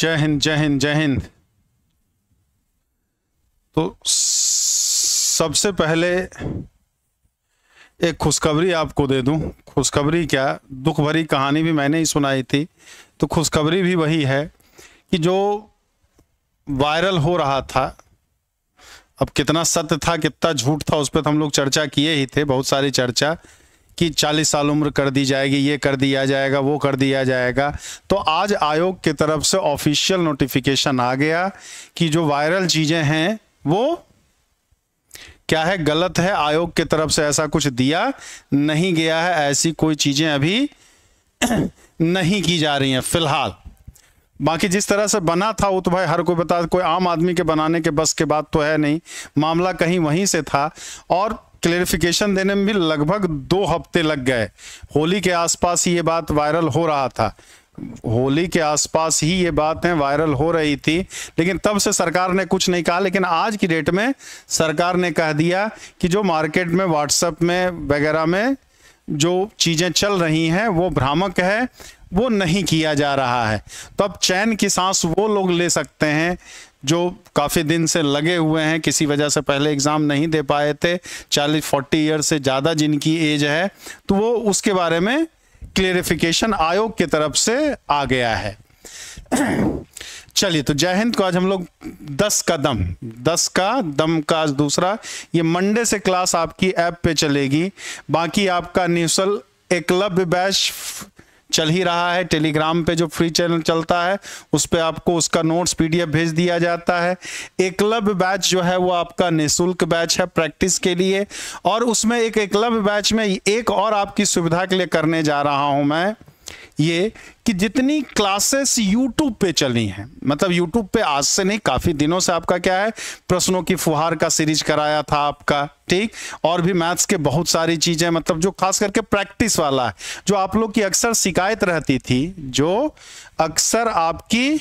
जय हिंद जय हिंद जय हिंद तो सबसे पहले एक खुशखबरी आपको दे दूं खुशखबरी क्या दुख भरी कहानी भी मैंने ही सुनाई थी तो खुशखबरी भी वही है कि जो वायरल हो रहा था अब कितना सत्य था कितना झूठ था उस पर तो हम लोग चर्चा किए ही थे बहुत सारी चर्चा कि 40 साल उम्र कर दी जाएगी ये कर दिया जाएगा वो कर दिया जाएगा तो आज आयोग की तरफ से ऑफिशियल नोटिफिकेशन आ गया कि जो वायरल चीज़ें हैं वो क्या है गलत है आयोग की तरफ से ऐसा कुछ दिया नहीं गया है ऐसी कोई चीज़ें अभी नहीं की जा रही हैं फिलहाल बाकी जिस तरह से बना था वो तो भाई हर कोई बता कोई आम आदमी के बनाने के बस के बाद तो है नहीं मामला कहीं वहीं से था और क्लेरिफिकेशन देने में भी लगभग दो हफ्ते लग गए होली के आसपास ये बात वायरल हो रहा था होली के आसपास ही ये बातें वायरल हो रही थी लेकिन तब से सरकार ने कुछ नहीं कहा लेकिन आज की डेट में सरकार ने कह दिया कि जो मार्केट में व्हाट्सएप में वगैरह में जो चीज़ें चल रही हैं वो भ्रामक है वो नहीं किया जा रहा है तो अब चैन की सांस वो लोग ले सकते हैं जो काफ़ी दिन से लगे हुए हैं किसी वजह से पहले एग्ज़ाम नहीं दे पाए थे चालीस फोर्टी ईयर से ज़्यादा जिनकी एज है तो वो उसके बारे में क्लेरिफिकेशन आयोग की तरफ से आ गया है चलिए तो जय हिंद को आज हम लोग दस का दम दस का दम का आज दूसरा ये मंडे से क्लास आपकी ऐप पे चलेगी बाकी आपका न्यूसल एकलव्य बैच चल ही रहा है टेलीग्राम पे जो फ्री चैनल चलता है उस पर आपको उसका नोट्स पीडीएफ भेज दिया जाता है एकलव्य बैच जो है वो आपका निःशुल्क बैच है प्रैक्टिस के लिए और उसमें एक एकलव्य बैच में एक और आपकी सुविधा के लिए करने जा रहा हूँ मैं ये कि जितनी क्लासेस यूट्यूब पे चली हैं मतलब यूट्यूब पे आज से नहीं काफ़ी दिनों से आपका क्या है प्रश्नों की फुहार का सीरीज कराया था आपका ठीक और भी मैथ्स के बहुत सारी चीज़ें मतलब जो खास करके प्रैक्टिस वाला है जो आप लोग की अक्सर शिकायत रहती थी जो अक्सर आपकी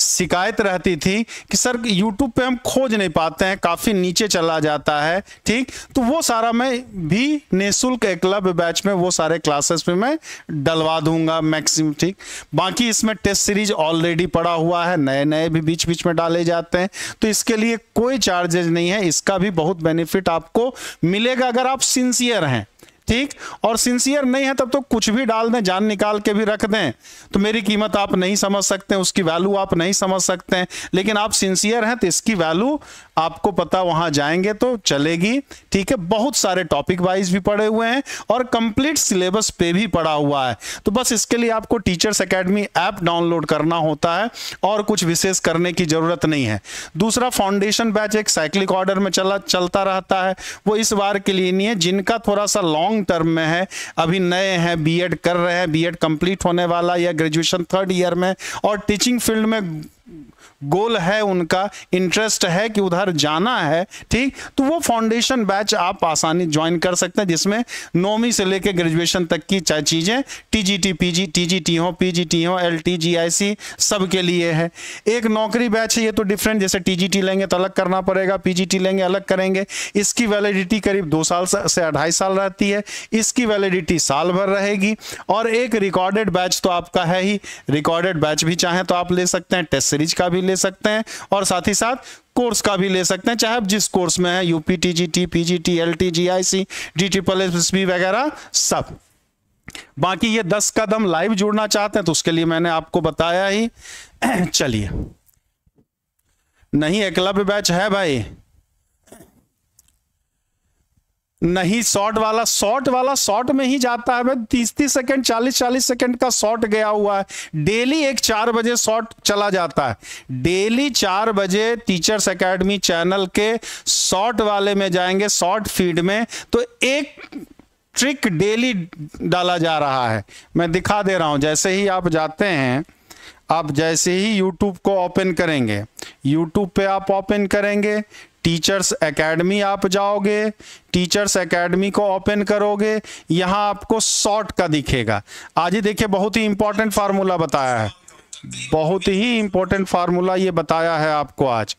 शिकायत रहती थी कि सर यूट्यूब पे हम खोज नहीं पाते हैं काफ़ी नीचे चला जाता है ठीक तो वो सारा मैं भी निःशुल्क एकलव्य बैच में वो सारे क्लासेस पे मैं डलवा दूंगा मैक्सिमम ठीक बाकी इसमें टेस्ट सीरीज ऑलरेडी पड़ा हुआ है नए नए भी बीच बीच में डाले जाते हैं तो इसके लिए कोई चार्जेज नहीं है इसका भी बहुत बेनिफिट आपको मिलेगा अगर आप सिंसियर हैं ठीक और सिंसियर नहीं है तब तो कुछ भी डाल दें जान निकाल के भी रख दें तो मेरी कीमत आप नहीं समझ सकते उसकी वैल्यू आप नहीं समझ सकते हैं लेकिन आप सिंसियर हैं तो इसकी वैल्यू आपको पता वहां जाएंगे तो चलेगी ठीक है बहुत सारे टॉपिक वाइज भी पढ़े हुए हैं और कंप्लीट सिलेबस पे भी पढ़ा हुआ है तो बस इसके लिए आपको टीचर्स अकेडमी ऐप डाउनलोड करना होता है और कुछ विशेष करने की जरूरत नहीं है दूसरा फाउंडेशन बैच एक साइक्लिक ऑर्डर में चला चलता रहता है वो इस बार के लिए नहीं है जिनका थोड़ा सा लॉन्ग लॉन्ग टर्म में है अभी नए हैं बीएड कर रहे हैं बीएड कंप्लीट होने वाला या ग्रेजुएशन थर्ड ईयर में और टीचिंग फील्ड में गोल है उनका इंटरेस्ट है कि उधर जाना है ठीक तो वो फाउंडेशन बैच आप आसानी ज्वाइन कर सकते हैं जिसमें नौवीं से लेकर ग्रेजुएशन तक की चाहे चीज़ें T G T P G T G T हो पी जी टी हो L T G I C सब के लिए है एक नौकरी बैच है ये तो डिफरेंट जैसे टी जी टी लेंगे तो अलग करना पड़ेगा पी जी टी लेंगे अलग करेंगे इसकी वैलिडिटी करीब दो साल से अढ़ाई साल रहती है इसकी वैलिडिटी साल भर रहेगी और एक रिकॉर्डेड बैच तो आपका है ही रिकॉर्डेड बैच भी चाहें तो आप ले सकते हैं टेस्ट सीरीज का भी भी ले सकते हैं और साथ ही साथ कोर्स का भी ले सकते हैं चाहे आप जिस कोर्स में है UP T G T P G T L T G I C D triple S B वगैरह सब बाकी ये दस कदम लाइव जुड़ना चाहते हैं तो उसके लिए मैंने आपको बताया ही चलिए नहीं एकलव्य बैच है भाई नहीं शॉर्ट वाला शॉर्ट वाला शॉर्ट में ही जाता है भाई तीस तीस सेकेंड चालीस चालीस सेकेंड का शॉर्ट गया हुआ है डेली एक चार बजे शॉर्ट चला जाता है डेली चार बजे टीचर्स एकेडमी चैनल के शॉर्ट वाले में जाएंगे शॉर्ट फीड में तो एक ट्रिक डेली डाला जा रहा है मैं दिखा दे रहा हूं जैसे ही आप जाते हैं आप जैसे ही YouTube को ओपन करेंगे YouTube पे आप ओपन करेंगे टीचर्स एकेडमी आप जाओगे टीचर्स एकेडमी को ओपन करोगे यहां आपको शॉर्ट का दिखेगा आज ही देखिए बहुत ही इंपॉर्टेंट फार्मूला बताया है बहुत ही इंपॉर्टेंट फार्मूला ये बताया है आपको आज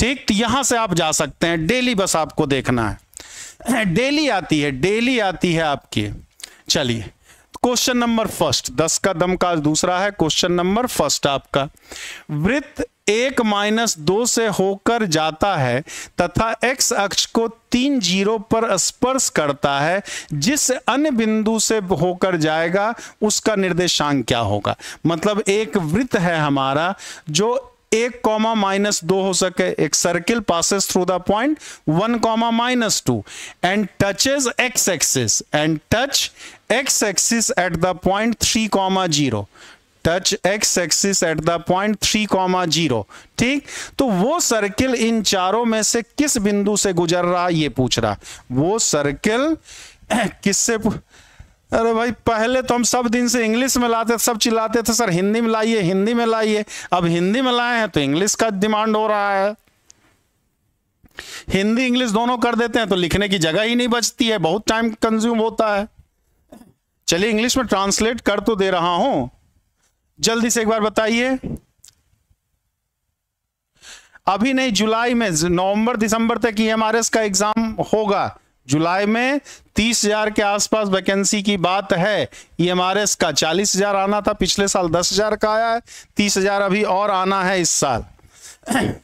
ठीक तो यहां से आप जा सकते हैं डेली बस आपको देखना है डेली आती है डेली आती है आपकी चलिए क्वेश्चन नंबर फर्स्ट दस का दम का दूसरा है क्वेश्चन नंबर फर्स्ट आपका वृत्त एक माइनस दो से होकर जाता है तथा एक्स अक्ष को तीन जीरो पर स्पर्श करता है जिस अन्य बिंदु से होकर जाएगा उसका निर्देशांक क्या होगा मतलब एक वृत्त है हमारा जो एक कॉमा माइनस दो हो सके एक circle passes through the point one comma minus two and touches X axis and touch X axis at the point three comma zero touch X axis at the point three comma zero ठीक तो वो circle इन चारों में से किस बिंदु से गुजर रहा ये पूछ रहा वो सर्किल किससे अरे भाई पहले तो हम सब दिन से इंग्लिश में लाते थे सब चिल्लाते थे सर हिंदी में लाइए हिंदी में लाइए अब हिंदी में लाए हैं तो इंग्लिश का डिमांड हो रहा है हिंदी इंग्लिश दोनों कर देते हैं तो लिखने की जगह ही नहीं बचती है बहुत टाइम कंज्यूम होता है चलिए इंग्लिश में ट्रांसलेट कर तो दे रहा हूं जल्दी से एक बार बताइए अभी नहीं जुलाई में नवंबर दिसंबर तक ई का एग्जाम होगा जुलाई में तीस हजार के आसपास वैकेंसी की बात है ई का चालीस हजार आना था पिछले साल दस हजार का आया है तीस हजार अभी और आना है इस साल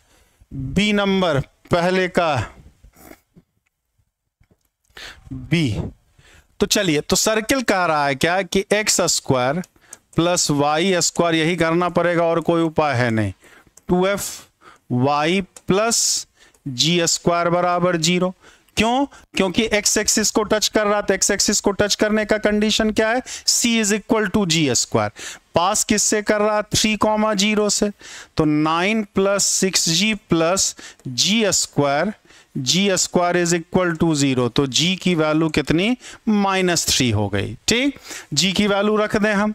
बी नंबर पहले का बी तो चलिए तो सर्किल कह रहा है क्या कि X square plus Y square यही करना पड़ेगा और कोई उपाय है नहीं two F Y plus G square बराबर जीरो क्यों क्योंकि एक्स एक्सिस को टच कर रहा था तो एक्स एक्सिस को टच करने का कंडीशन क्या है C is equal to G square पास किससे कर रहा थ्री कॉमा जीरो से तो nine plus six G plus G square G square is equal to zero तो जी की वैल्यू कितनी माइनस थ्री हो गई ठीक जी की वैल्यू रख दें हम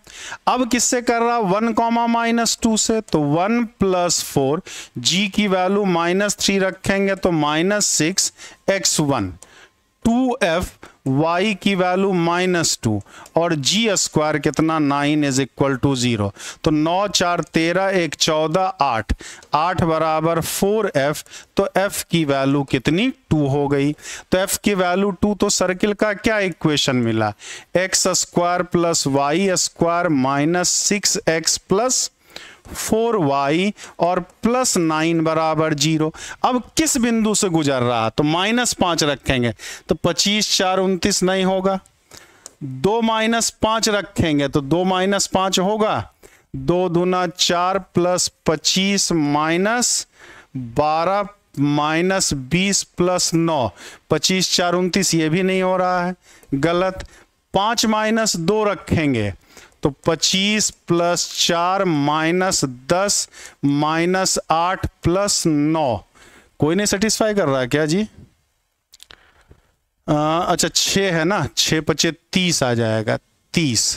अब किससे कर रहा वन कॉमा माइनस टू से तो वन प्लस फोर जी की वैल्यू माइनस थ्री रखेंगे तो minus six X one two F Y की वैल्यू माइनस टू और जी स्क्वायर कितना nine is equal to zero तो नौ चार तेरह एक चौदह आठ आठ बराबर फोर एफ तो एफ की वैल्यू कितनी टू हो गई तो एफ की वैल्यू टू तो सर्किल का क्या इक्वेशन मिला X square plus Y square minus six X plus four Y और प्लस नाइन बराबर जीरो अब किस बिंदु से गुजर रहा तो माइनस पांच रखेंगे तो पच्चीस चार उन्तीस नहीं होगा दो माइनस पांच रखेंगे तो दो माइनस पांच होगा दो दुना चार प्लस पच्चीस माइनस बारह माइनस बीस प्लस नौ पच्चीस चार उन्तीस ये भी नहीं हो रहा है गलत पांच माइनस दो रखेंगे तो 25 प्लस चार माइनस दस माइनस आठ प्लस नौ कोई नहीं सेटिस्फाई कर रहा है क्या जी आ, अच्छा छः है ना छः पचे तीस आ जाएगा तीस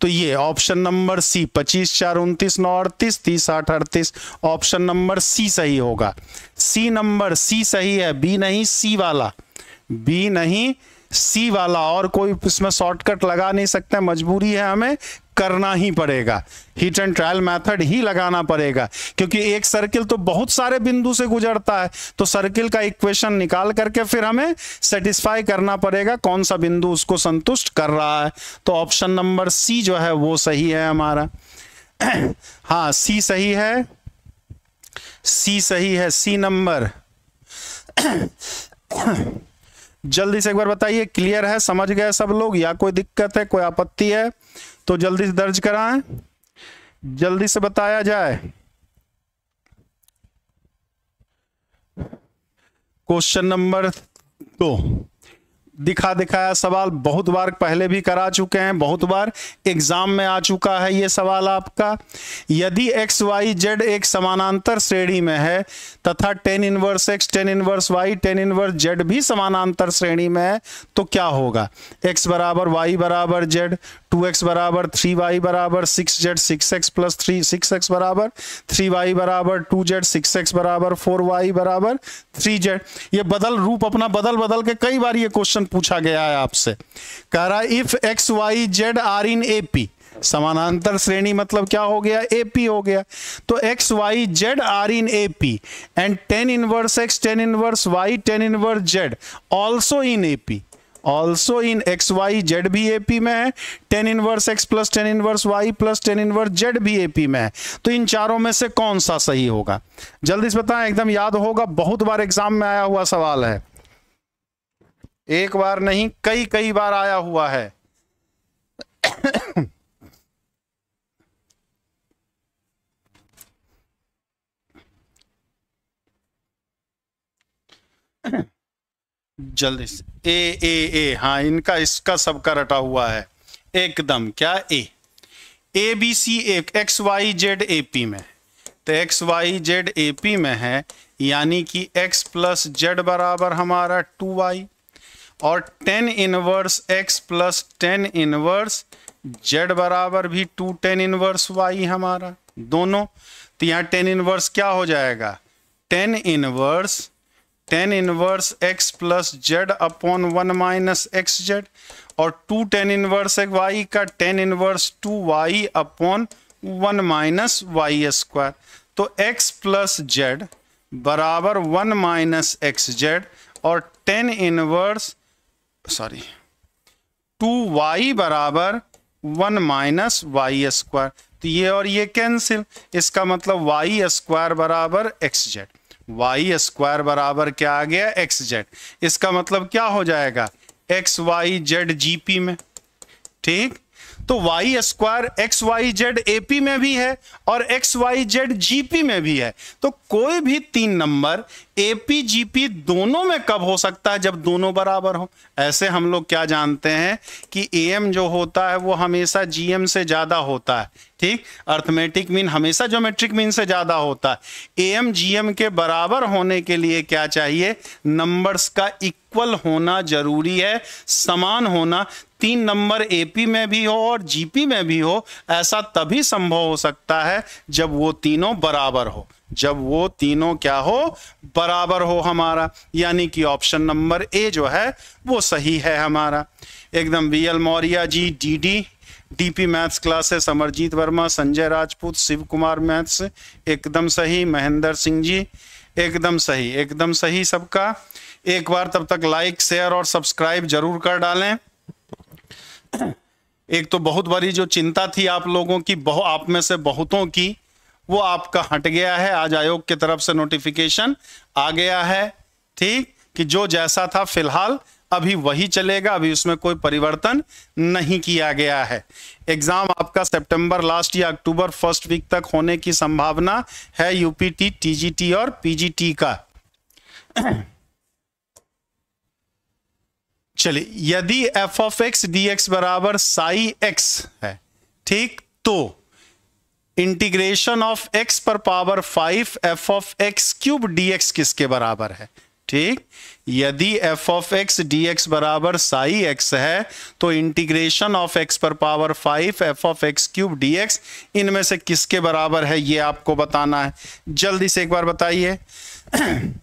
तो ये ऑप्शन नंबर सी पच्चीस चार उनतीस नौ अड़तीस तीस आठ अड़तीस ऑप्शन नंबर सी सही होगा सी नंबर सी सही है बी नहीं सी वाला बी नहीं सी वाला और कोई इसमें शॉर्टकट लगा नहीं सकते मजबूरी है हमें करना ही पड़ेगा हीट एंड ट्रायल मेथड ही लगाना पड़ेगा क्योंकि एक सर्किल तो बहुत सारे बिंदु से गुजरता है तो सर्किल का इक्वेशन निकाल करके फिर हमें सेटिस्फाई करना पड़ेगा कौन सा बिंदु उसको संतुष्ट कर रहा है तो ऑप्शन नंबर सी जो है वो सही है हमारा हाँ सी सही है सी सही है सी नंबर जल्दी से एक बार बताइए क्लियर है समझ गए सब लोग या कोई दिक्कत है कोई आपत्ति है तो जल्दी से दर्ज कराएं जल्दी से बताया जाए क्वेश्चन नंबर दो दिखा दिखाया सवाल बहुत बार पहले भी करा चुके हैं बहुत बार एग्जाम में आ चुका है ये सवाल आपका यदि एक्स वाई जेड एक समानांतर श्रेणी में है तथा tan inverse X tan inverse Y tan inverse Z भी समानांतर श्रेणी में है तो क्या होगा एक्स बराबर वाई बराबर जेड टू एक्स बराबर थ्री वाई बराबर six Z six X plus three six X बराबर थ्री वाई बराबर टू जेड सिक्स एक्स बराबर फोर वाई बराबर थ्री जेड ये बदल रूप अपना बदल बदल के कई बार ये क्वेश्चन पूछा गया है आपसे कह रहा if X Y Z are in A P समानांतर श्रेणी मतलब क्या हो गया ए पी हो गया तो x Y Z are in A P and tan inverse X tan inverse Y tan inverse Z also in A P also in X Y Z भी ए पी में है tan inverse x plus tan inverse Y plus tan inverse Z भी A P में है तो इन चारों में से कौन सा सही होगा जल्दी से बताएं एकदम याद होगा बहुत बार एग्जाम में आया हुआ सवाल है एक बार नहीं कई कई बार आया हुआ है जल्दी से ए ए ए हाँ इनका इसका सबका रटा हुआ है एकदम क्या ए ए बी सी एक x Y z A P में तो x Y z A P में है यानी कि एक्स प्लस जेड बराबर हमारा टू वाई और tan inverse x plus tan inverse z बराबर भी टू टेन इनवर्स वाई हमारा दोनों तो यहाँ टेन इनवर्स क्या हो जाएगा tan inverse tan inverse x plus z upon one minus x z और टू टेन इनवर्स एक वाई का tan inverse two y upon one minus y square तो एक्स प्लस जेड बराबर वन माइनस एक्स जेड और tan inverse sorry two y बराबर one minus y square तो ये और ये कैंसिल इसका मतलब वाई स्क्वायर बराबर एक्स जेड वाई स्क्वायर बराबर क्या आ गया एक्स जेड इसका मतलब क्या हो जाएगा x Y z G P में ठीक तो y square x Y z A P में भी है और x Y z G P में भी है तो कोई भी तीन नंबर एपीजीपी दोनों में कब हो सकता है जब दोनों बराबर हो ऐसे हम लोग क्या जानते हैं कि एम जो होता है वो हमेशा जीएम से ज़्यादा होता है ठीक अर्थमेटिक मीन हमेशा ज्योमेट्रिक मीन से ज़्यादा होता है एम जीएम के बराबर होने के लिए क्या चाहिए नंबर्स का इक्वल होना जरूरी है समान होना तीन नंबर एपी में भी हो और जीपी में भी हो ऐसा तभी संभव हो सकता है जब वो तीनों बराबर हो जब वो तीनों क्या हो बराबर हो हमारा यानी कि ऑप्शन नंबर ए जो है वो सही है हमारा एकदम V L Maurya ji D D DP maths classes Amarjeet Verma Sanjay Rajput Shiv Kumar maths एकदम सही महेंद्र सिंह जी एकदम सही एकदम सही सबका एक बार तब तक लाइक शेयर और सब्सक्राइब जरूर कर डालें एक तो बहुत बड़ी जो चिंता थी आप लोगों की बहु आप में से बहुतों की वो आपका हट गया है आज आयोग की तरफ से नोटिफिकेशन आ गया है ठीक कि जो जैसा था फिलहाल अभी वही चलेगा अभी उसमें कोई परिवर्तन नहीं किया गया है एग्जाम आपका सितंबर लास्ट या अक्टूबर फर्स्ट वीक तक होने की संभावना है यूपीटी टीजीटी और पीजीटी का चलिए यदि f of x D x बराबर साई एक्स है ठीक तो इंटीग्रेशन ऑफ एक्स पर power five f of x cube dx किसके बराबर है ठीक यदि f of x D x बराबर साई एक्स है तो इंटीग्रेशन ऑफ एक्स पर power five f of x cube d x इनमें से किसके बराबर है ये आपको बताना है जल्दी से एक बार बताइए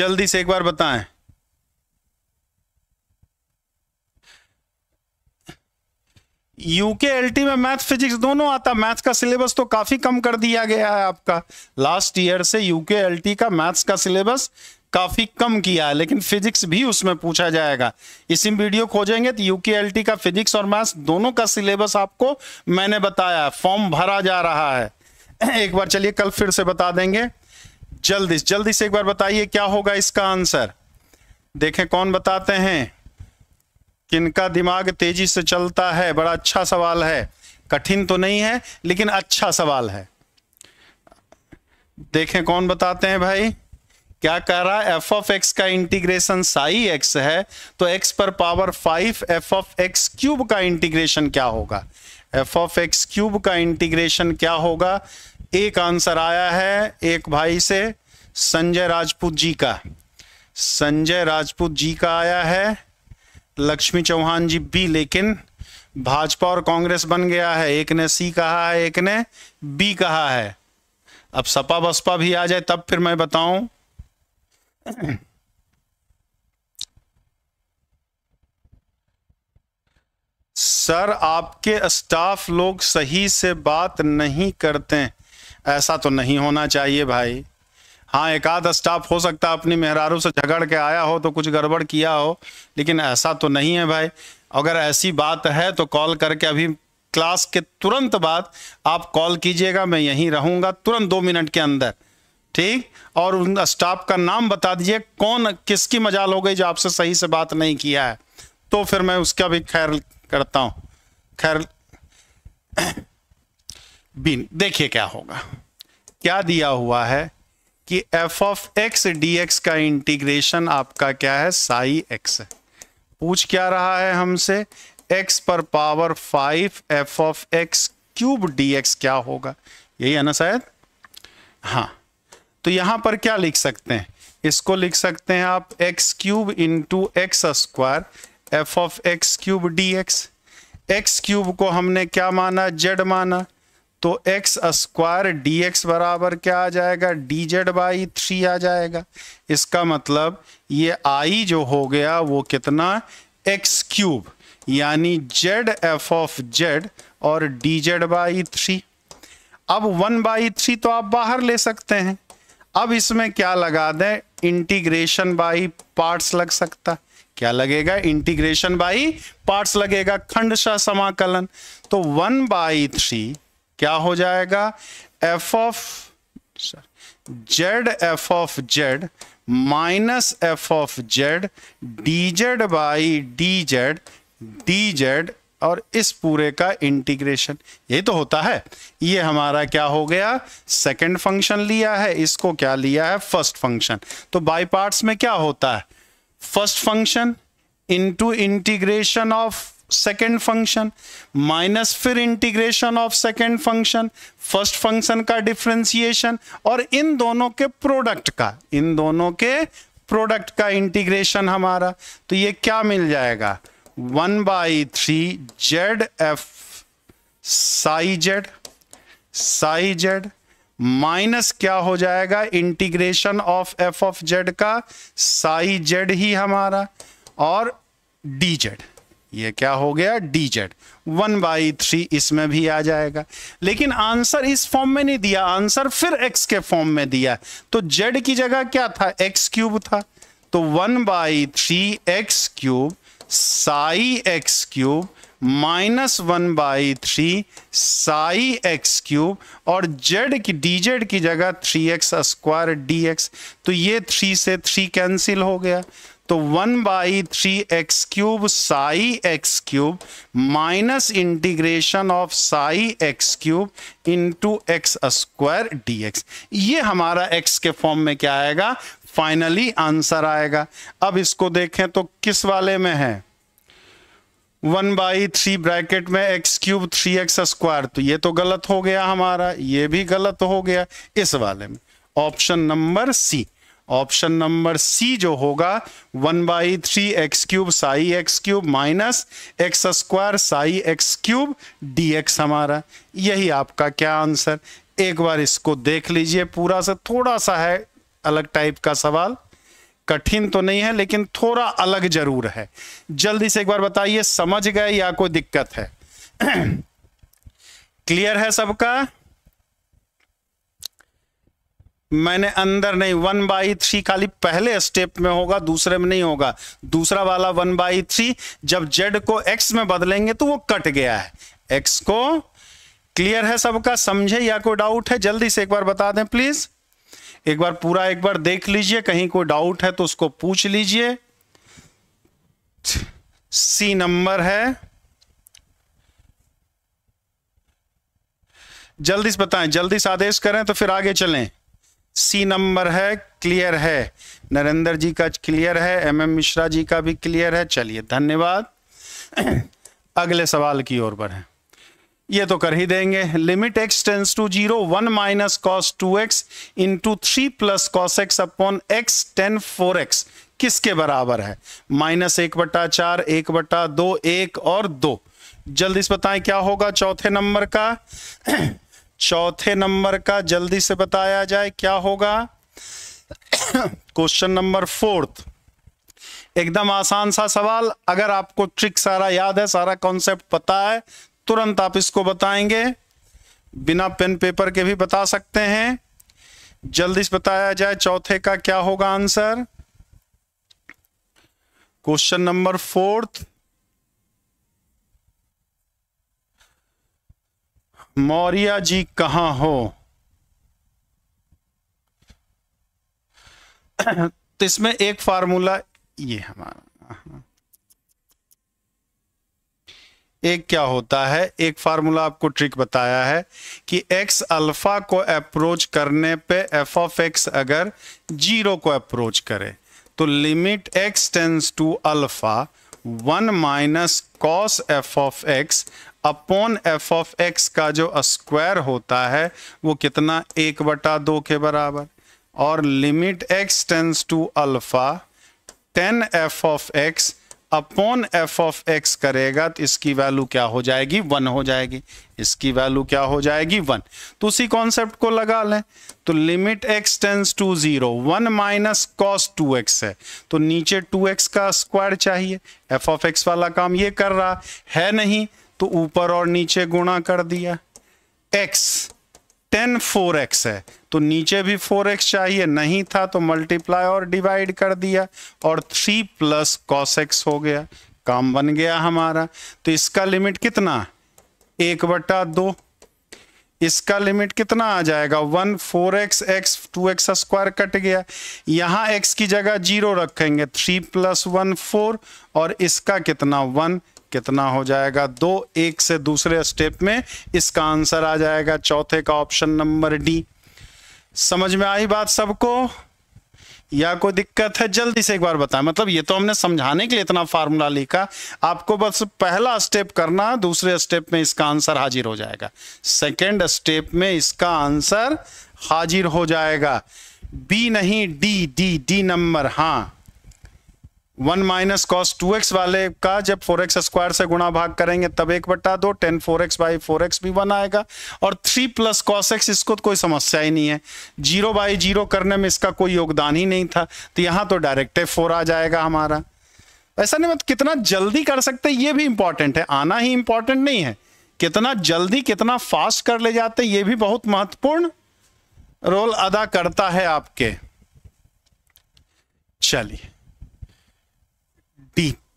जल्दी से एक बार बताएं यूके एल में मैथ फिजिक्स दोनों आता मैथ्स का सिलेबस तो काफी कम कर दिया गया है आपका लास्ट ईयर से यूके एल का मैथ्स का सिलेबस काफी कम किया है लेकिन फिजिक्स भी उसमें पूछा जाएगा इसी वीडियो खोजेंगे तो यूके एल का फिजिक्स और मैथ्स दोनों का सिलेबस आपको मैंने बताया फॉर्म भरा जा रहा है एक बार चलिए कल फिर से बता देंगे जल्दी जल्दी से एक बार बताइए क्या होगा इसका आंसर देखें कौन बताते हैं किनका दिमाग तेजी से चलता है बड़ा अच्छा सवाल है कठिन तो नहीं है लेकिन अच्छा सवाल है देखें कौन बताते हैं भाई क्या कह रहा है एफ ऑफ एक्स का इंटीग्रेशन साई एक्स है तो एक्स पर power five f of x cube का इंटीग्रेशन क्या होगा एफ ऑफ एक्स क्यूब का इंटीग्रेशन क्या होगा एक आंसर आया है एक भाई से संजय राजपूत जी का संजय राजपूत जी का आया है लक्ष्मी चौहान जी भी लेकिन भाजपा और कांग्रेस बन गया है एक ने सी कहा है एक ने बी कहा है अब सपा बसपा भी आ जाए तब फिर मैं बताऊं सर आपके स्टाफ लोग सही से बात नहीं करते ऐसा तो नहीं होना चाहिए भाई हाँ एक आध स्टाफ हो सकता है अपनी मेहरारों से झगड़ के आया हो तो कुछ गड़बड़ किया हो लेकिन ऐसा तो नहीं है भाई अगर ऐसी बात है तो कॉल करके अभी क्लास के तुरंत बाद आप कॉल कीजिएगा मैं यहीं रहूँगा तुरंत दो मिनट के अंदर ठीक और उन स्टाफ का नाम बता दीजिए कौन किसकी मजाल हो गई जो आपसे सही से बात नहीं किया है तो फिर मैं उसका भी खैर करता हूँ खैर बिन देखिए क्या होगा क्या दिया हुआ है कि f of x D x का इंटीग्रेशन आपका क्या है साई एक्स है पूछ क्या रहा है हमसे एक्स पर power five f of x cube d x क्या होगा यही है ना शायद हाँ तो यहां पर क्या लिख सकते हैं इसको लिख सकते हैं आप x cube into x square f of x cube d x x cube को हमने क्या माना जेड माना तो एक्स स्क्वायर डी एक्स बराबर क्या आ जाएगा डी जेड बाई थ्री आ जाएगा इसका मतलब ये आई जो हो गया वो कितना एक्स क्यूब यानी जेड एफ ऑफ जेड और डी जेड बाई थ्री अब वन बाई थ्री तो आप बाहर ले सकते हैं अब इसमें क्या लगा दें इंटीग्रेशन बाई पार्ट्स लग सकता क्या लगेगा इंटीग्रेशन बाई पार्ट्स लगेगा खंडशा समाकलन तो वन बाई थ्री क्या हो जाएगा f of z f of z minus f of z d z by d z d z और इस पूरे का इंटीग्रेशन ये तो होता है ये हमारा क्या हो गया सेकंड फंक्शन लिया है इसको क्या लिया है फर्स्ट फंक्शन तो बाई पार्ट्स में क्या होता है first function into integration of second function minus फिर integration of second function first function का डिफ्रेंसिएशन और इन दोनों के प्रोडक्ट का इन दोनों के प्रोडक्ट का इंटीग्रेशन हमारा तो ये क्या मिल जाएगा one by three z f psi z psi z minus क्या हो जाएगा integration of f of z का साई जेड ही हमारा और डी जेड ये क्या हो गया d z one by three इसमें भी आ जाएगा लेकिन आंसर इस फॉर्म में नहीं दिया आंसर फिर एक्स के फॉर्म में दिया तो जेड की जगह क्या था एक्स क्यूब था तो one by three x cube psi x cube minus one by three psi x cube और जेड की डी जेड की जगह three x square d x तो ये थ्री से थ्री कैंसिल हो गया तो one by three x cube psi x cube minus integration of psi x cube into x square d x ये हमारा एक्स के फॉर्म में क्या आएगा फाइनली आंसर आएगा अब इसको देखें तो किस वाले में है वन बाई थ्री ब्रैकेट में x cube three x square तो ये तो गलत हो गया हमारा ये भी गलत हो गया इस वाले में option number C option number C जो होगा one by three x cube psi x cube minus x square psi x cube d x हमारा यही आपका क्या आंसर एक बार इसको देख लीजिए पूरा सा थोड़ा सा है अलग टाइप का सवाल कठिन तो नहीं है लेकिन थोड़ा अलग जरूर है जल्दी से एक बार बताइए समझ गए या कोई दिक्कत है क्लियर है सबका मैंने अंदर नहीं वन बाई थ्री खाली पहले स्टेप में होगा दूसरे में नहीं होगा दूसरा वाला वन बाई थ्री जब जेड को एक्स में बदलेंगे तो वो कट गया है एक्स को क्लियर है सबका समझे या कोई डाउट है जल्दी से एक बार बता दें प्लीज एक बार पूरा एक बार देख लीजिए कहीं कोई डाउट है तो उसको पूछ लीजिए सी नंबर है जल्दी से बताएं जल्दी से आदेश करें तो फिर आगे चलें सी नंबर है क्लियर है नरेंद्र जी का क्लियर है एम एम मिश्रा जी का भी क्लियर है चलिए धन्यवाद अगले सवाल की ओर पर है ये तो कर ही देंगे limit x tends to zero one minus cos two x into three plus cos x upon x tan four x किसके बराबर है माइनस एक बटा चार एक बटा दो एक और दो जल्दी से बताएं क्या होगा चौथे नंबर का चौथे नंबर का जल्दी से बताया जाए क्या होगा क्वेश्चन नंबर फोर्थ एकदम आसान सा सवाल अगर आपको ट्रिक सारा याद है सारा कॉन्सेप्ट पता है तुरंत आप इसको बताएंगे बिना पेन पेपर के भी बता सकते हैं जल्दी से बताया जाए चौथे का क्या होगा answer question number fourth Maurya ji कहा हो तो इसमें एक फार्मूला ये हमारा एक क्या होता है एक फार्मूला आपको ट्रिक बताया है कि x अल्फा को अप्रोच करने पे एफ ऑफ एक्स अगर जीरो को अप्रोच करे तो limit x tends to alpha one minus cos f of x upon f of x का जो स्क्वायर होता है वो कितना एक बटा दो के बराबर और limit x tends to alpha tan f of x upon f of x करेगा तो इसकी वैल्यू क्या हो जाएगी वन हो जाएगी इसकी वैल्यू क्या हो जाएगी वन तो उसी कॉन्सेप्ट को लगा लें तो limit x tends to zero one minus cos two x है तो नीचे टू एक्स का स्क्वायर चाहिए एफ ऑफ एक्स वाला काम ये कर रहा है नहीं तो ऊपर और नीचे गुणा कर दिया एक्स टेन फोर एक्स है तो नीचे भी फोर एक्स चाहिए नहीं था तो मल्टीप्लाई और डिवाइड कर दिया और थ्री प्लस कॉस एक्स हो गया काम बन गया हमारा तो इसका लिमिट कितना एक बटा दो इसका लिमिट कितना आ जाएगा one four x x two x square cut गया यहां एक्स की जगह जीरो रखेंगे थ्री प्लस वन फोर और इसका कितना वन कितना हो जाएगा दो एक से दूसरे स्टेप में इसका आंसर आ जाएगा चौथे का ऑप्शन नंबर डी समझ में आई बात सबको या कोई दिक्कत है जल्दी से एक बार बताएं मतलब ये तो हमने समझाने के लिए इतना फार्मूला लिखा आपको बस पहला स्टेप करना दूसरे स्टेप में इसका आंसर हाजिर हो जाएगा सेकेंड स्टेप में इसका आंसर हाजिर हो जाएगा बी नहीं डी डी डी नंबर हाँ one minus cos two x वाले का जब फोर एक्स स्क्वायर से गुणा भाग करेंगे तब एक बट्टा दो tan four x by four x भी वन आएगा और थ्री प्लस कॉस एक्स इसको तो कोई समस्या ही नहीं है जीरो बाई जीरो करने में इसका कोई योगदान ही नहीं था तो यहाँ तो डायरेक्ट फोर आ जाएगा हमारा ऐसा नहीं मतलब कितना जल्दी कर सकते ये भी इंपॉर्टेंट है आना ही इंपॉर्टेंट नहीं है कितना जल्दी कितना फास्ट कर ले जाते ये भी बहुत महत्वपूर्ण रोल अदा करता है आपके चलिए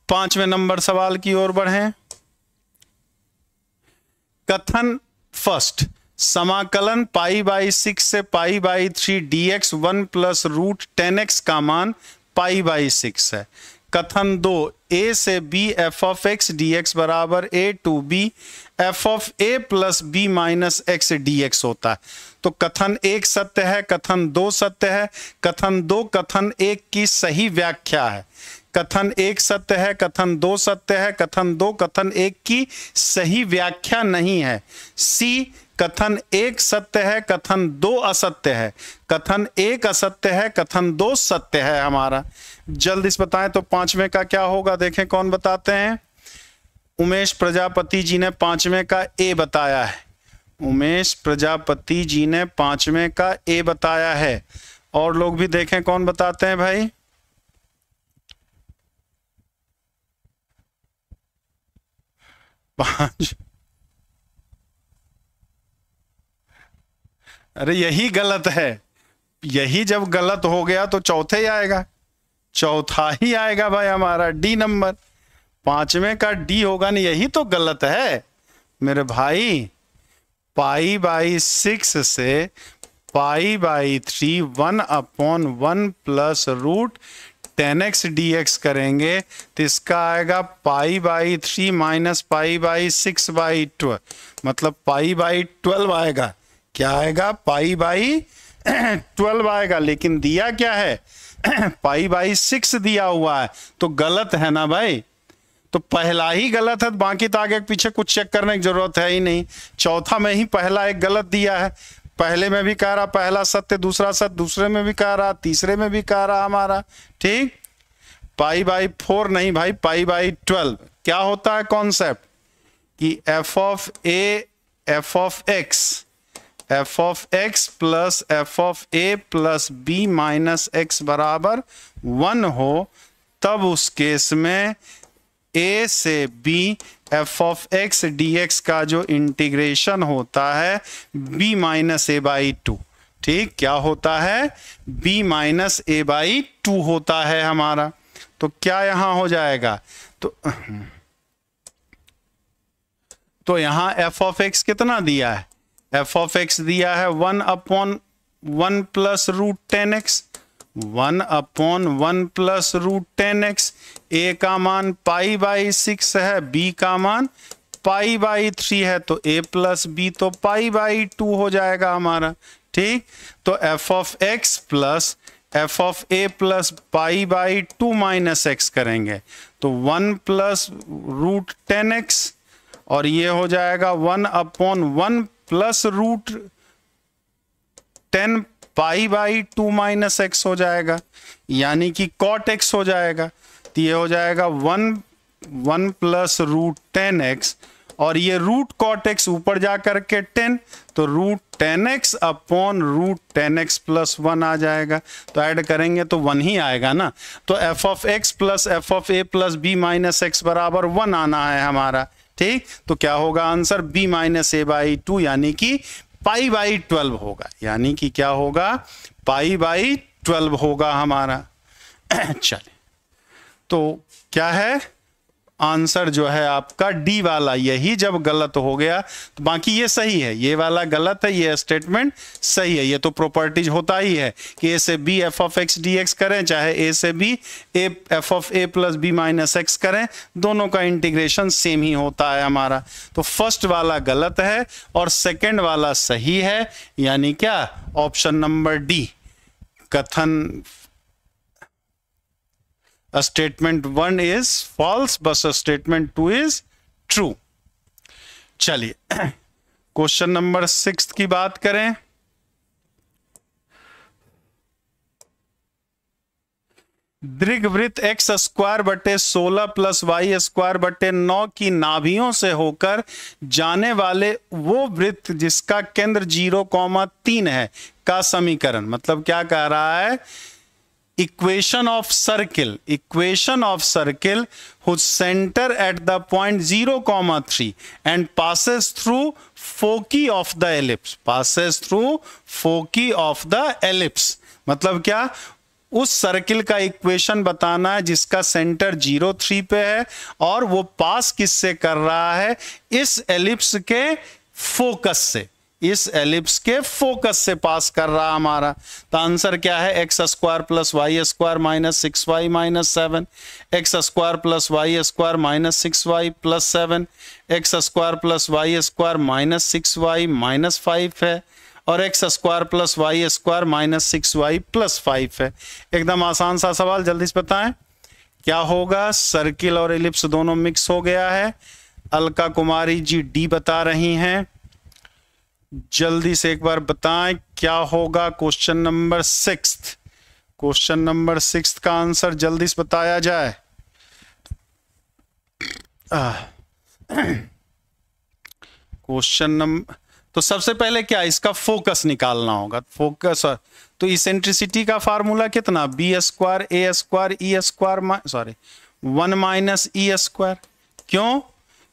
पांचवें नंबर सवाल की ओर बढ़ें कथन फर्स्ट समाकलन पाई बाई सिक्स से pi by three d x one plus root tan x का मान पाई बाई सिक्स है कथन दो ए से b f of x D x बराबर a to b f of a plus b minus x D x होता है तो कथन एक सत्य है कथन दो सत्य है कथन दो कथन एक की सही व्याख्या है कथन एक सत्य है कथन दो सत्य है कथन दो कथन एक की सही व्याख्या नहीं है सी कथन एक सत्य है कथन दो असत्य है कथन एक असत्य है कथन दो सत्य है हमारा जल्द इस बताएं तो पांचवें का क्या होगा देखें कौन बताते हैं उमेश प्रजापति जी ने पांचवें का ए बताया है उमेश प्रजापति जी ने पांचवें का ए बताया है और लोग भी देखें कौन बताते हैं भाई पांच अरे यही गलत है यही जब गलत हो गया तो चौथे ही आएगा चौथा ही आएगा भाई हमारा डी नंबर पांचवे का डी होगा नहीं यही तो गलत है मेरे भाई पाई बाई सिक्स से pi by three one upon one plus root tan x D x करेंगे तो इसका आएगा pi by three minus pi by six by two मतलब पाई बाई ट्वेल्व आएगा क्या आएगा पाई बाई ट्वेल्व आएगा लेकिन दिया क्या है पाई बाई सिक्स दिया हुआ है तो गलत है ना भाई तो पहला ही गलत है बाकी तो आगे पीछे कुछ चेक करने की जरूरत है ही नहीं चौथा में ही पहला एक गलत दिया है पहले में भी कह रहा पहला सत्य दूसरा सत्य दूसरे में भी कह रहा तीसरे में भी कह रहा हमारा ठीक पाई बाई फोर नहीं भाई पाई बाई ट्वेल्व क्या होता है कॉन्सेप्ट कि f of a f of x f of x plus f of a plus b minus x बराबर वन हो तब उस केस में ए से b f of x D x का जो इंटीग्रेशन होता है b minus a by two ठीक क्या होता है b minus a by two होता है हमारा तो क्या यहां हो जाएगा तो तो यहां एफ ऑफ एक्स कितना दिया है एफ ऑफ एक्स दिया है one upon one plus root tan x one upon one plus root tan x a का मान पाई बाई सिक्स है बी का मान पाई बाई थ्री है तो ए प्लस बी तो पाई बाई टू हो जाएगा हमारा ठीक तो f of x plus f of a plus pi by two minus x करेंगे तो one plus root tan x और ये हो जाएगा one upon one plus root tan pi by two minus x हो जाएगा यानी कि कॉट एक्स हो जाएगा तो ये हो जाएगा one one plus root tan x और ये रूट कॉट एक्स ऊपर जा करके टेन तो root tan x upon root tan x plus one आ जाएगा तो ऐड करेंगे तो वन ही आएगा ना तो f of x plus f of a plus b minus x बराबर वन आना है हमारा ठीक तो क्या होगा answer b minus a by two यानी कि पाई बाई ट्वेल्व होगा यानी कि क्या होगा पाई बाई ट्वेल्व होगा हमारा चले तो क्या है आंसर जो है आपका डी वाला यही जब गलत हो गया तो बाकी ये सही है ये वाला गलत है ये स्टेटमेंट सही है ये तो प्रॉपर्टीज होता ही है कि ए से b f of x D x करें चाहे ए से b a f of a plus b minus x करें दोनों का इंटीग्रेशन सेम ही होता है हमारा तो फर्स्ट वाला गलत है और सेकेंड वाला सही है यानी क्या ऑप्शन नंबर डी कथन a statement one is false but a statement two is true चलिए क्वेश्चन नंबर सिक्स की बात करें वृत्त एक्स स्क्वायर बटे सोलह प्लस वाई स्क्वायर बटे नौ की नाभियों से होकर जाने वाले वो वृत्त जिसका केंद्र जीरो कॉमा तीन है का समीकरण मतलब क्या कह रहा है equation of circle equation of circle whose center at the point 0 comma 3 and passes through foci of the ellipse passes through foci of the ellipse मतलब क्या उस सर्किल का इक्वेशन बताना है जिसका सेंटर जीरो थ्री पे है और वो पास किससे कर रहा है इस एलिप्स के फोकस से इस एलिप्स के फोकस से पास कर रहा हमारा तो आंसर क्या है x square plus Y square minus six y minus seven x square plus Y square minus six y plus seven x square plus Y square minus six y minus five है और x square plus Y square minus six y plus five है एकदम आसान सा सवाल जल्दी से बताएं क्या होगा सर्किल और एलिप्स दोनों मिक्स हो गया है अलका कुमारी जी डी बता रही हैं जल्दी से एक बार बताएं क्या होगा question number six question number six का आंसर जल्दी से बताया जाए क्वेश्चन नंबर तो सबसे पहले क्या इसका फोकस निकालना होगा फोकस तो इसेंट्रिसिटी का फार्मूला कितना b square a square e square sorry one minus e square क्यों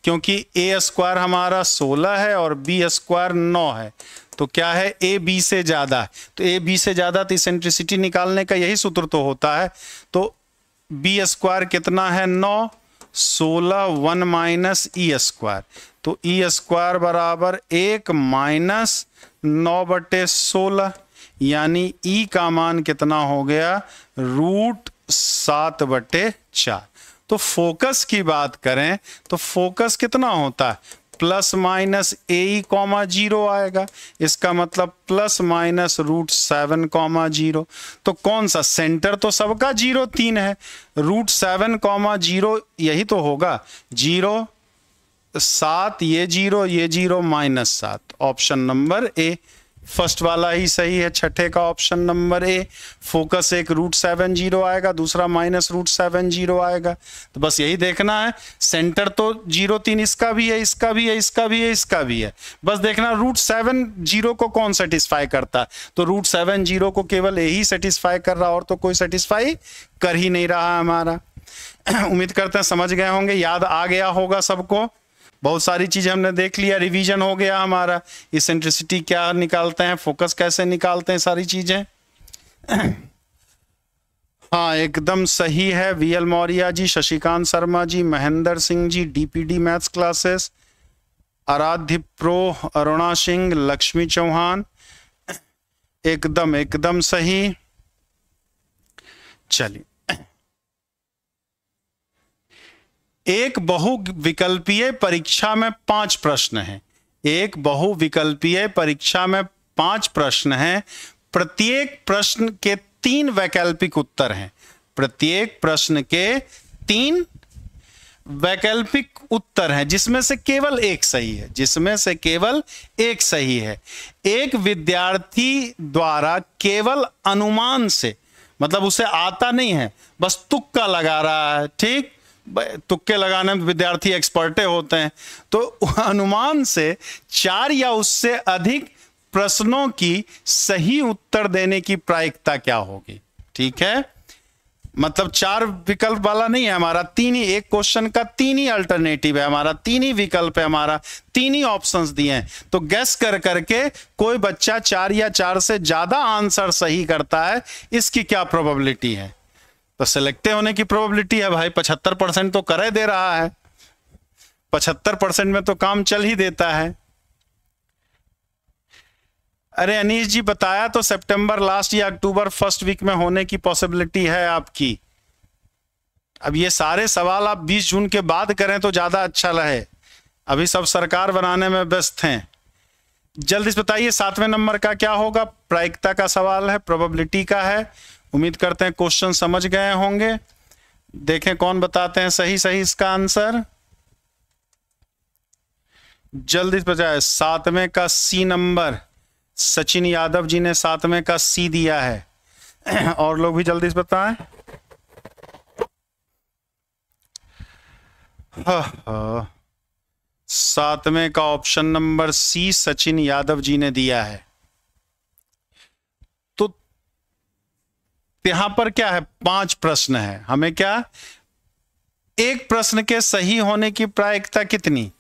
क्योंकि ए स्क्वायर हमारा 16 है और बी स्क्वायर 9 है तो क्या है ए बी से ज़्यादा है तो ए बी से ज़्यादा तो इसेंट्रिसिटी निकालने का यही सूत्र तो होता है तो बी स्क्वायर कितना है 9 सोलह वन माइनस ई स्क्वायर तो ई स्क्वायर बराबर एक माइनस नौ बटे सोलह यानी ई का मान कितना हो गया रूट सात बटे चार तो फोकस की बात करें तो फोकस कितना होता है plus minus a comma zero आएगा इसका मतलब plus minus root seven comma zero तो कौन सा सेंटर तो सबका जीरो तीन है रूट सेवन कॉमा जीरो यही तो होगा जीरो सात ये जीरो ये जीरो माइनस सात ऑप्शन नंबर ए फर्स्ट वाला ही सही है छठे का ऑप्शन नंबर ए फोकस एक रूट सेवन जीरो आएगा दूसरा माइनस रूट सेवन जीरो आएगा तो बस यही देखना है सेंटर तो जीरो तीन इसका भी है इसका भी है इसका भी है इसका भी है बस देखना रूट सेवन जीरो को कौन सेटिस्फाई करता है तो रूट सेवन जीरो को केवल यही सेटिस्फाई कर रहा और तो कोई सेटिस्फाई कर ही नहीं रहा हमारा उम्मीद करते हैं समझ गए होंगे याद आ गया होगा सबको बहुत सारी चीज़ हमने देख लिया रिवीजन हो गया हमारा इसेंट्रिसिटी क्या निकालते हैं फोकस कैसे निकालते हैं सारी चीज़ें हाँ एकदम सही है VL Maurya ji Shashikant Sharma ji Mahendra Singh ji DPD maths classes Aaradhya pro Aruna Singh Lakshmi Chauhan एकदम एकदम सही चलिए एक बहुविकल्पीय परीक्षा में पांच प्रश्न हैं एक बहुविकल्पीय परीक्षा में पांच प्रश्न हैं प्रत्येक प्रश्न के तीन वैकल्पिक उत्तर हैं प्रत्येक प्रश्न के तीन वैकल्पिक उत्तर हैं जिसमें से केवल एक सही है जिसमें से केवल एक सही है एक विद्यार्थी द्वारा केवल अनुमान से मतलब उसे आता नहीं है बस तुक्का लगा रहा है ठीक तुक्के लगाने में विद्यार्थी एक्सपर्टे होते हैं तो अनुमान से चार या उससे अधिक प्रश्नों की सही उत्तर देने की प्रायिकता क्या होगी ठीक है मतलब चार विकल्प वाला नहीं है हमारा तीन ही एक क्वेश्चन का तीन ही अल्टरनेटिव है हमारा तीन ही विकल्प है हमारा तीन ही ऑप्शंस दिए हैं तो गैस कर करके कोई बच्चा चार या चार से ज्यादा आंसर सही करता है इसकी क्या प्रोबेबिलिटी है तो सिलेक्ट होने की प्रोबेबिलिटी है भाई पचहत्तर परसेंट तो कर दे रहा है पचहत्तर परसेंट में तो काम चल ही देता है अरे अनिश जी बताया तो सितंबर लास्ट या अक्टूबर फर्स्ट वीक में होने की पॉसिबिलिटी है आपकी अब ये सारे सवाल आप 20 जून के बाद करें तो ज़्यादा अच्छा रहे अभी सब सरकार बनाने में व्यस्त हैं जल्दी से बताइए सातवें नंबर का क्या होगा प्रायिकता का सवाल है प्रोबेबिलिटी का है उम्मीद करते हैं क्वेश्चन समझ गए होंगे देखें कौन बताते हैं सही सही इसका आंसर जल्दी बजाय सातवें का सी नंबर सचिन यादव जी ने सातवें का सी दिया है और लोग भी जल्दी से बताएं सातवें का option number C Sachin Yadav ji ने दिया है यहां पर क्या है पांच प्रश्न है हमें क्या एक प्रश्न के सही होने की प्रायिकता कितनी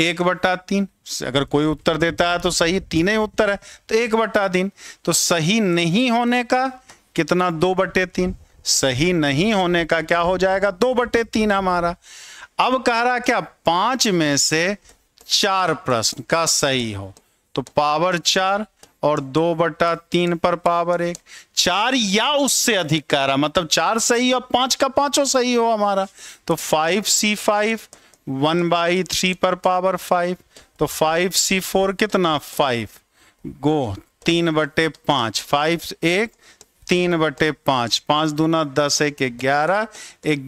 एक बटा तीन अगर कोई उत्तर देता है तो सही तीन ही उत्तर है तो एक बटा तीन तो सही नहीं होने का कितना दो बटे तीन सही नहीं होने का क्या हो जाएगा दो बटे तीन हमारा अब कह रहा क्या पांच में से चार प्रश्न का सही हो तो पावर चार और दो बटा तीन पर पावर एक चार या उससे अधिक का रहा मतलब चार सही और पांच का पांचों सही हो हमारा तो five C five one by three पर पावर फाइव तो फाइव सी फोर कितना फाइव गो तीन बटे पांच फाइव एक तीन बटे पांच पांच दूना दस एक ग्यारह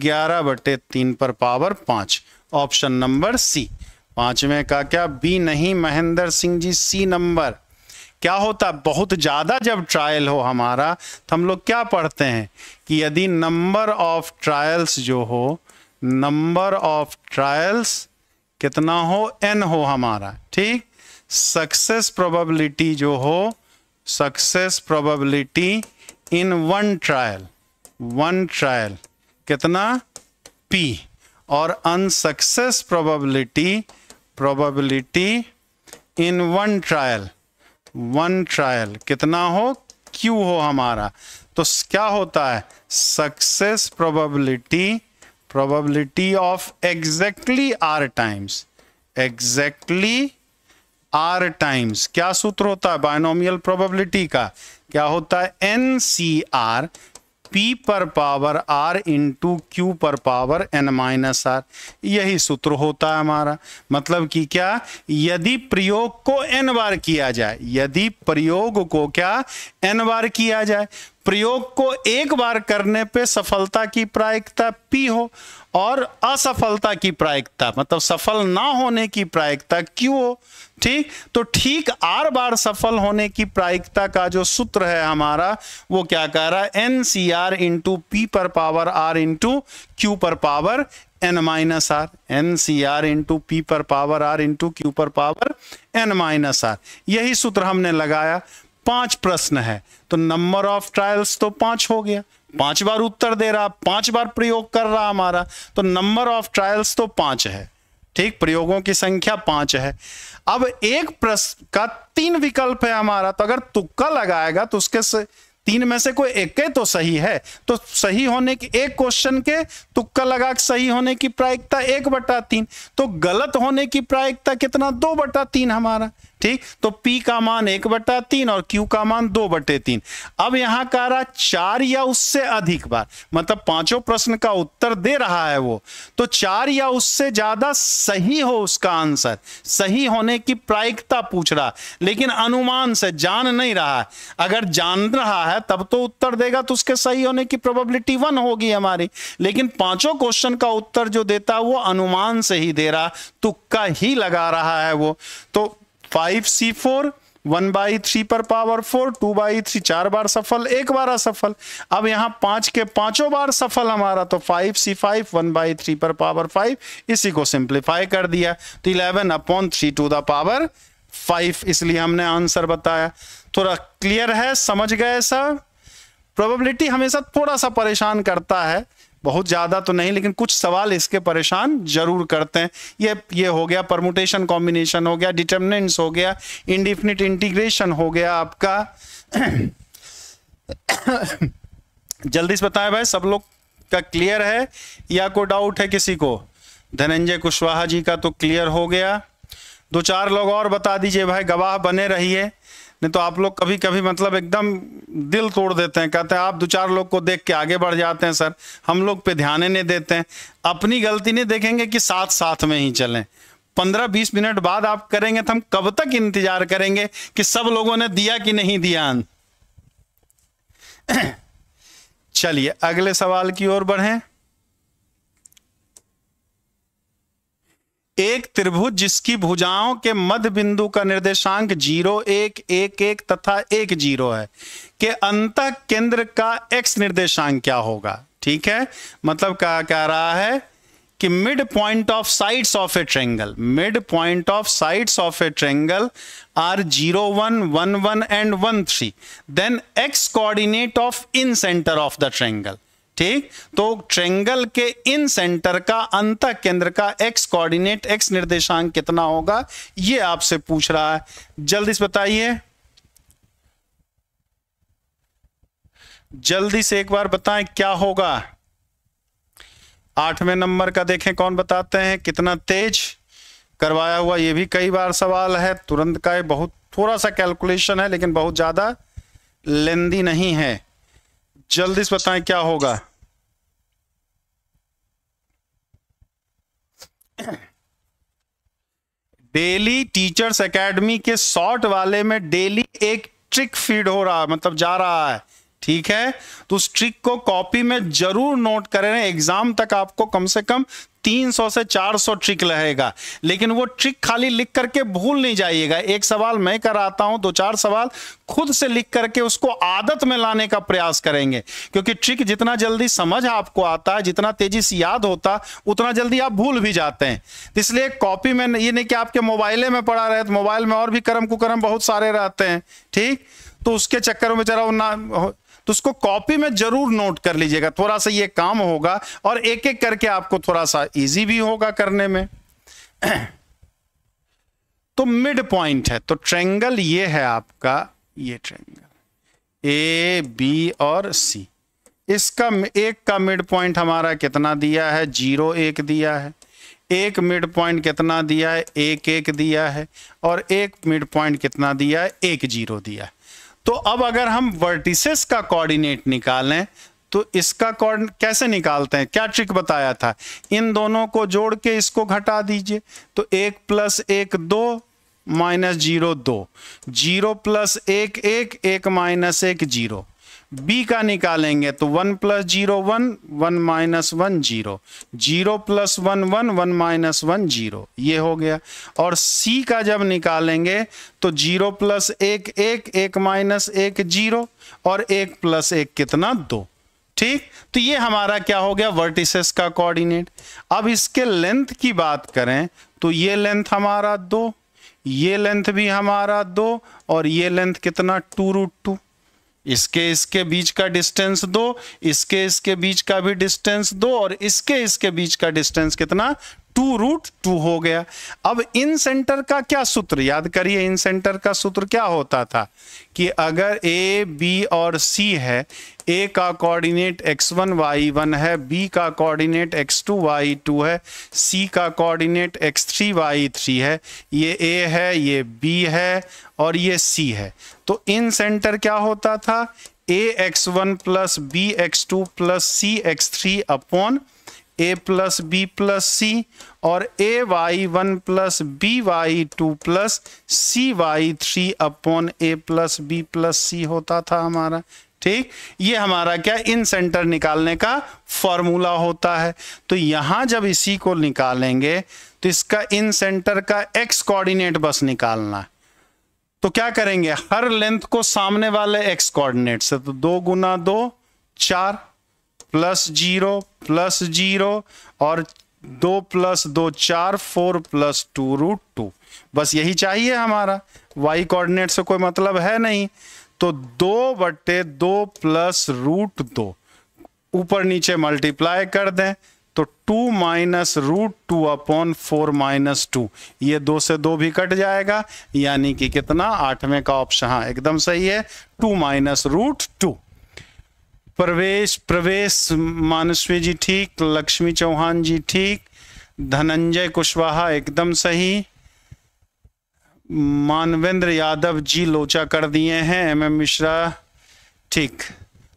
ग्यारह बटे तीन पर पावर पांच ऑप्शन नंबर सी पांचवें का क्या बी नहीं महेंद्र सिंह जी सी नंबर क्या होता बहुत ज़्यादा जब ट्रायल हो हमारा तो हम लोग क्या पढ़ते हैं कि यदि नंबर ऑफ ट्रायल्स जो हो नंबर ऑफ ट्रायल्स कितना हो एन हो हमारा ठीक सक्सेस प्रोबेबिलिटी जो हो success probability in one trial one trial कितना पी और unsuccess probability probability in one trial one trial कितना हो क्यू हो हमारा तो क्या होता है success probability probability of exactly R times exactly R times क्या सूत्र होता है बायनोमियल प्रोबेबिलिटी का क्या होता है एन सी आर p पर पावर r इंटू क्यू पर पावर n माइनस आर यही सूत्र होता है हमारा मतलब कि क्या यदि प्रयोग को n बार किया जाए यदि प्रयोग को क्या n बार किया जाए प्रयोग को एक बार करने पे सफलता की प्रायिकता p हो और असफलता की प्रायिकता मतलब सफल ना होने की प्रायिकता क्यू हो ठीक तो ठीक आर बार सफल होने की प्रायिकता का जो सूत्र है हमारा वो क्या कह रहा है N C R into P पर पावर आर इंटू क्यू पर power N minus R N C R into P पर पावर आर इंटू क्यू पर पावर एन माइनस आर यही सूत्र हमने लगाया पांच प्रश्न है तो नंबर ऑफ ट्रायल्स तो पांच हो गया पांच बार उत्तर दे रहा पांच बार प्रयोग कर रहा हमारा तो नंबर ऑफ ट्रायल्स तो पांच है ठीक प्रयोगों की संख्या पांच है अब एक प्रश्न का तीन विकल्प है हमारा तो अगर तुक्का लगाएगा तो उसके से, तीन में से कोई एक तो सही है तो सही होने की एक क्वेश्चन के तुक्का लगा के सही होने की प्रायिकता एक बटा तीन तो गलत होने की प्रायिकता कितना दो बटा तीन हमारा ठीक तो P का मान एक बटा तीन और Q का मान दो बटे तीन अब यहां कह रहा चार या उससे अधिक बार मतलब पांचों प्रश्न का उत्तर दे रहा है वो तो चार या उससे ज्यादा सही हो उसका आंसर सही होने की प्रायिकता पूछ रहा लेकिन अनुमान से जान नहीं रहा है अगर जान रहा है तब तो उत्तर देगा तो उसके सही होने की प्रोबेबिलिटी वन होगी हमारी लेकिन पांचों क्वेश्चन का उत्तर जो देता है वो अनुमान से ही दे रहा तुक्का ही लगा रहा है वो तो five C four one by three पर power four two by three चार बार सफल एक बार असफल अब यहाँ पांच के पांचों बार सफल हमारा तो five C five one by three पर पावर फाइव इसी को सिंप्लीफाई कर दिया तो eleven upon three to the power five इसलिए हमने आंसर बताया थोड़ा क्लियर है समझ गए सर प्रोबेबिलिटी हमेशा थोड़ा सा परेशान करता है बहुत ज़्यादा तो नहीं लेकिन कुछ सवाल इसके परेशान जरूर करते हैं ये ये हो गया परमुटेशन कॉम्बिनेशन हो गया डिटर्मिनेंट्स हो गया इंडिफिनिट इंटीग्रेशन हो गया आपका जल्दी से बताएं भाई सब लोग का क्लियर है या कोई डाउट है किसी को धनंजय कुशवाहा जी का तो क्लियर हो गया दो चार लोग और बता दीजिए भाई गवाह बने रहिए नहीं तो आप लोग कभी कभी मतलब एकदम दिल तोड़ देते हैं कहते हैं आप दो चार लोग को देख के आगे बढ़ जाते हैं सर हम लोग पे ध्यान नहीं देते हैं अपनी गलती नहीं देखेंगे कि साथ साथ में ही चलें पंद्रह बीस मिनट बाद आप करेंगे तो हम कब तक इंतजार करेंगे कि सब लोगों ने दिया कि नहीं दिया चलिए अगले सवाल की ओर बढ़ें एक त्रिभुज जिसकी भुजाओं के मध्य बिंदु का निर्देशांक जीरो एक एक एक तथा एक जीरो है के अंत केंद्र का एक्स निर्देशांक क्या होगा ठीक है मतलब क्या कह रहा है कि mid point of sides of a triangle mid point of sides of a triangle are zero one one one and one three then X coordinate of incentre of the triangle ठीक तो triangle के इन incentre का अंत केंद्र का X coordinate x निर्देशांक कितना होगा ये आपसे पूछ रहा है जल्दी से बताइए जल्दी से एक बार बताएं क्या होगा आठवें नंबर का देखें कौन बताते हैं कितना तेज करवाया हुआ ये भी कई बार सवाल है तुरंत का ये बहुत थोड़ा सा कैलकुलेशन है लेकिन बहुत ज्यादा लेंदी नहीं है जल्दी से बताएं क्या होगा डेली टीचर्स एकेडमी के शॉर्ट वाले में डेली एक ट्रिक फीड हो रहा है मतलब जा रहा है ठीक है तो उस ट्रिक को कॉपी में जरूर नोट करें एग्जाम तक आपको कम से कम 300 से 400 ट्रिक रहेगा लेकिन वो ट्रिक खाली लिख करके भूल नहीं जाइएगा एक सवाल मैं कराता हूं दो चार सवाल खुद से लिख करके उसको आदत में लाने का प्रयास करेंगे क्योंकि ट्रिक जितना जल्दी समझ आपको आता है जितना तेजी से याद होता उतना जल्दी आप भूल भी जाते हैं इसलिए कॉपी में ये नहीं कि आपके मोबाइल में पड़ा रहे तो मोबाइल में और भी कर्म कुकर्म बहुत सारे रहते हैं ठीक तो उसके चक्कर में जरा तो उसको कॉपी में जरूर नोट कर लीजिएगा थोड़ा सा ये काम होगा और एक एक करके आपको थोड़ा सा इजी भी होगा करने में तो मिड पॉइंट है तो ट्रेंगल ये है आपका ये ट्रेंगल ए बी और सी इसका एक का मिड पॉइंट हमारा कितना दिया है जीरो एक दिया है एक मिड पॉइंट कितना दिया है एक एक दिया है और एक मिड पॉइंट कितना दिया है एक जीरो दिया है तो अब अगर हम वर्टिसेस का कोऑर्डिनेट निकालें तो इसका कैसे निकालते हैं क्या ट्रिक बताया था इन दोनों को जोड़ के इसको घटा दीजिए तो एक प्लस एक दो माइनस जीरो दो जीरो प्लस एक एक एक माइनस एक जीरो बी का निकालेंगे तो one plus zero one one minus one zero zero plus one one one minus one zero ये हो गया और सी का जब निकालेंगे तो जीरो प्लस एक एक एक माइनस एक जीरो और एक प्लस एक कितना दो ठीक तो ये हमारा क्या हो गया वर्टिसेस का कोऑर्डिनेट अब इसके लेंथ की बात करें तो ये लेंथ हमारा दो ये लेंथ भी हमारा दो और ये लेंथ कितना टू रूट टू इसके इसके बीच का डिस्टेंस दो इसके इसके बीच का भी डिस्टेंस दो और इसके इसके बीच का डिस्टेंस कितना टू रूट टू हो गया अब इन सेंटर का क्या सूत्र याद करिए इन सेंटर का सूत्र क्या होता था कि अगर ए बी और सी है ए का कोऑर्डिनेट वाई वन है बी का कोऑर्डिनेट वाई टू है सी का कोऑर्डिनेट वाई थ्री है ये ए है ये बी है और ये सी है तो इन सेंटर क्या होता था A X one plus B X two plus C X three upon A plus B plus C और A Y one plus B Y two plus C Y three upon A plus B plus C होता था हमारा ठीक ये हमारा क्या इन centre निकालने का फॉर्मूला होता है तो यहां जब इसी को निकालेंगे तो इसका इन सेंटर का एक्स कोऑर्डिनेट बस निकालना है तो क्या करेंगे हर लेंथ को सामने वाले एक्स कोऑर्डिनेट से तो दो गुना दो चार प्लस जीरो प्लस जीरो और दो प्लस दो चार four plus two root two बस यही चाहिए हमारा वाई कोऑर्डिनेट से कोई मतलब है नहीं तो दो बट्टे दो प्लस रूट दो ऊपर नीचे मल्टीप्लाई कर दें तो two minus root two upon four minus two ये दो से दो भी कट जाएगा यानी कि कितना आठवें का ऑप्शन हाँ एकदम सही है टू माइनस रूट टू प्रवेश प्रवेश मानसवी जी ठीक लक्ष्मी चौहान जी ठीक धनंजय कुशवाहा एकदम सही मानवेंद्र यादव जी लोचा कर दिए हैं एम एम मिश्रा ठीक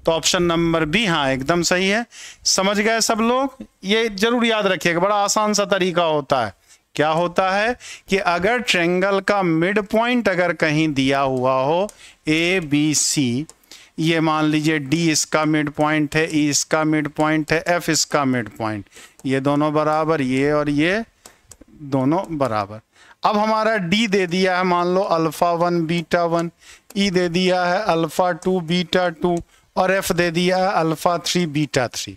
तो ऑप्शन नंबर बी हाँ एकदम सही है समझ गए सब लोग ये जरूर याद रखिएगा बड़ा आसान सा तरीका होता है क्या होता है कि अगर ट्रेंगल का मिड पॉइंट अगर कहीं दिया हुआ हो ए बी सी ये मान लीजिए डी इसका मिड पॉइंट है ई e इसका मिड पॉइंट है एफ इसका मिड पॉइंट ये दोनों बराबर ये और ये दोनों बराबर अब हमारा डी दे दिया है मान लो alpha one beta one E दे दिया है अल्फ़ा टू बीटा टू और एफ दे दिया है alpha three beta three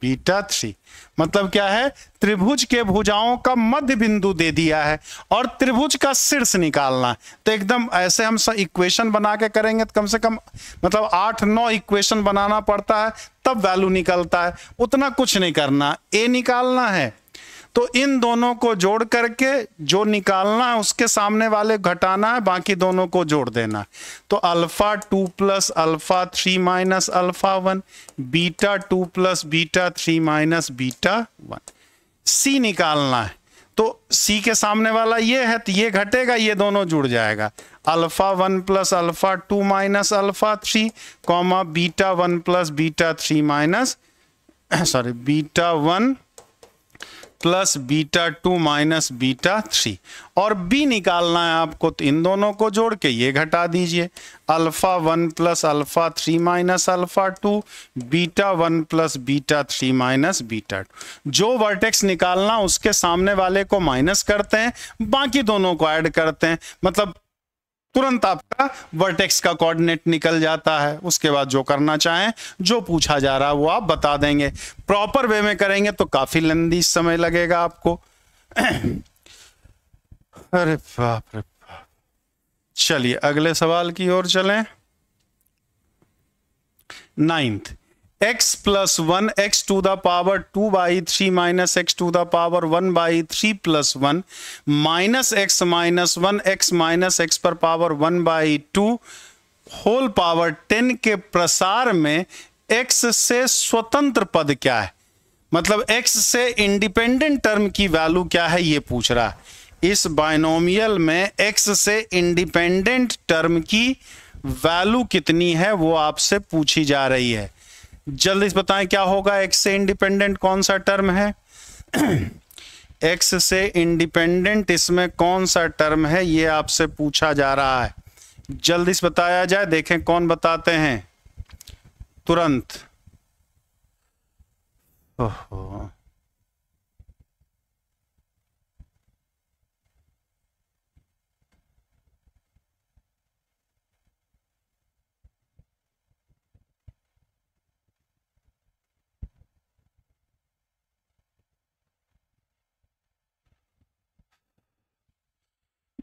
beta three मतलब क्या है त्रिभुज के भुजाओं का मध्य बिंदु दे दिया है और त्रिभुज का शीर्ष निकालना तो एकदम ऐसे हम इक्वेशन बना के करेंगे तो कम से कम मतलब आठ नौ इक्वेशन बनाना पड़ता है तब वैल्यू निकलता है उतना कुछ नहीं करना ए निकालना है तो इन दोनों को जोड़ करके जो निकालना है उसके सामने वाले घटाना है बाकी दोनों को जोड़ देना है तो alpha two plus alpha three minus alpha one beta two plus beta three minus beta one C निकालना है तो सी के सामने वाला ये है तो ये घटेगा ये दोनों जुड़ जाएगा alpha one plus alpha two minus alpha three comma beta one plus beta three minus sorry beta one plus beta two minus beta three और बी निकालना है आपको तो इन दोनों को जोड़ के ये घटा दीजिए alpha one plus alpha three minus alpha two beta one plus beta three minus beta two जो वर्टेक्स निकालना उसके सामने वाले को माइनस करते हैं बाकी दोनों को ऐड करते हैं मतलब तुरंत आपका वर्टेक्स का कोऑर्डिनेट निकल जाता है उसके बाद जो करना चाहें जो पूछा जा रहा है वो आप बता देंगे प्रॉपर वे में करेंगे तो काफी लंबी समय लगेगा आपको अरे बाप रे बाप चलिए अगले सवाल की ओर चलें ninth X plus one X to the power two by three minus X to the power one by three plus one minus X minus one X minus X पर power one by two whole power ten के प्रसार में x से स्वतंत्र पद क्या है मतलब एक्स से इंडिपेंडेंट टर्म की वैल्यू क्या है ये पूछ रहा है इस बाइनोमियल में एक्स से इंडिपेंडेंट टर्म की वैल्यू कितनी है वो आपसे पूछी जा रही है जल्दी से बताएं क्या होगा एक्स से इंडिपेंडेंट कौन सा टर्म है एक्स से इंडिपेंडेंट इसमें कौन सा टर्म है ये आपसे पूछा जा रहा है जल्दी से बताया जाए देखें कौन बताते हैं तुरंत ओहो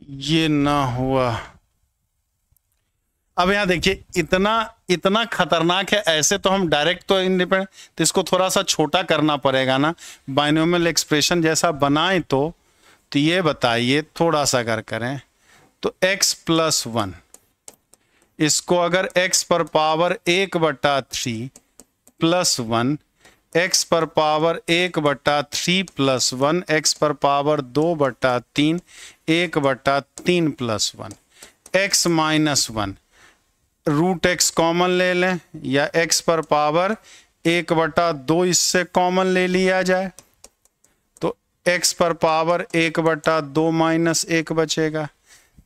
ये ना हुआ अब यहां देखिए इतना इतना खतरनाक है ऐसे तो हम डायरेक्ट तो इंडिपेंडेंट तो इसको थोड़ा सा छोटा करना पड़ेगा ना बाइनोमियल एक्सप्रेशन जैसा बनाए तो तो ये बताइए थोड़ा सा अगर करें तो x प्लस वन इसको अगर x पर पावर एक बटा थ्री प्लस वन एक्स पर पावर एक बट्टा थ्री प्लस वन एक्स पर पावर दो बट्टा तीन एक बट्टा तीन plus one X minus one root X common ले लें या एक्स पर पावर एक बट्टा दो इससे कॉमन ले लिया जाए तो एक्स पर पावर एक बट्टा दो माइनस एक बचेगा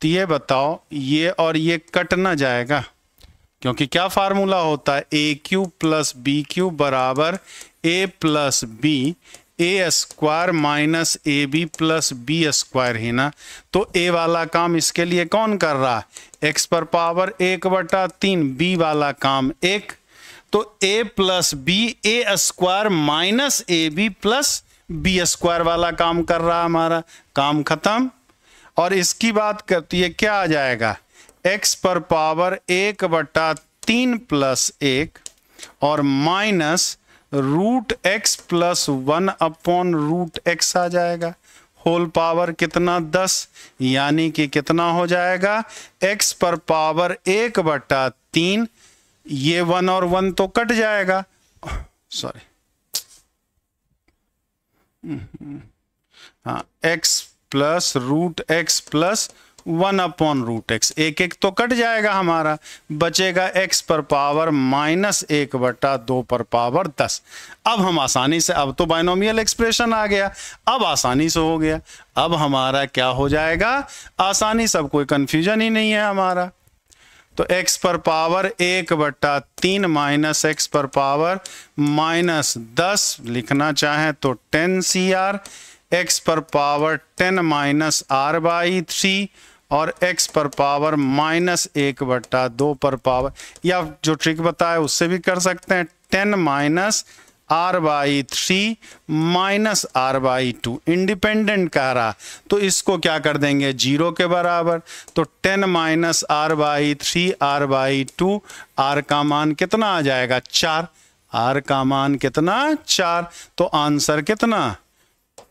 तो ये बताओ ये और ये कट ना जाएगा क्योंकि क्या फार्मूला होता है A cube plus B cube बराबर A plus B A square minus A B plus B square है ना तो ए वाला काम इसके लिए कौन कर रहा है एक्स पर पावर एक बटा तीन बी वाला काम एक तो A plus B A square minus A B plus B square वाला काम कर रहा हमारा काम खत्म और इसकी बात करती है क्या आ जाएगा एक्स पर पावर एक बटा तीन प्लस एक और minus root X plus one upon root X आ जाएगा होल पावर कितना दस यानी कि कितना हो जाएगा एक्स पर पावर एक बटा तीन ये वन और वन तो कट जाएगा सॉरी हम्म, हम्म। हाँ X plus root X plus one upon root X एक एक तो कट जाएगा हमारा बचेगा एक्स पर पावर माइनस एक बटा दो पर पावर दस अब हम आसानी से अब तो बाइनोमियल एक्सप्रेशन आ गया अब आसानी से हो गया अब हमारा क्या हो जाएगा आसानी सब कोई कंफ्यूजन ही नहीं है हमारा तो x पर पावर एक बट्टा तीन माइनस एक्स पर पावर माइनस दस लिखना चाहे तो टेन सी आर एक्स पर power ten minus R by three और x पर पावर माइनस एक बट्टा दो पर पावर या जो ट्रिक बताया उससे भी कर सकते हैं ten minus R by three minus R by two independent कह रहा तो इसको क्या कर देंगे जीरो के बराबर तो ten minus R by three R by two R का मान कितना आ जाएगा चार आर का मान कितना चार तो आंसर कितना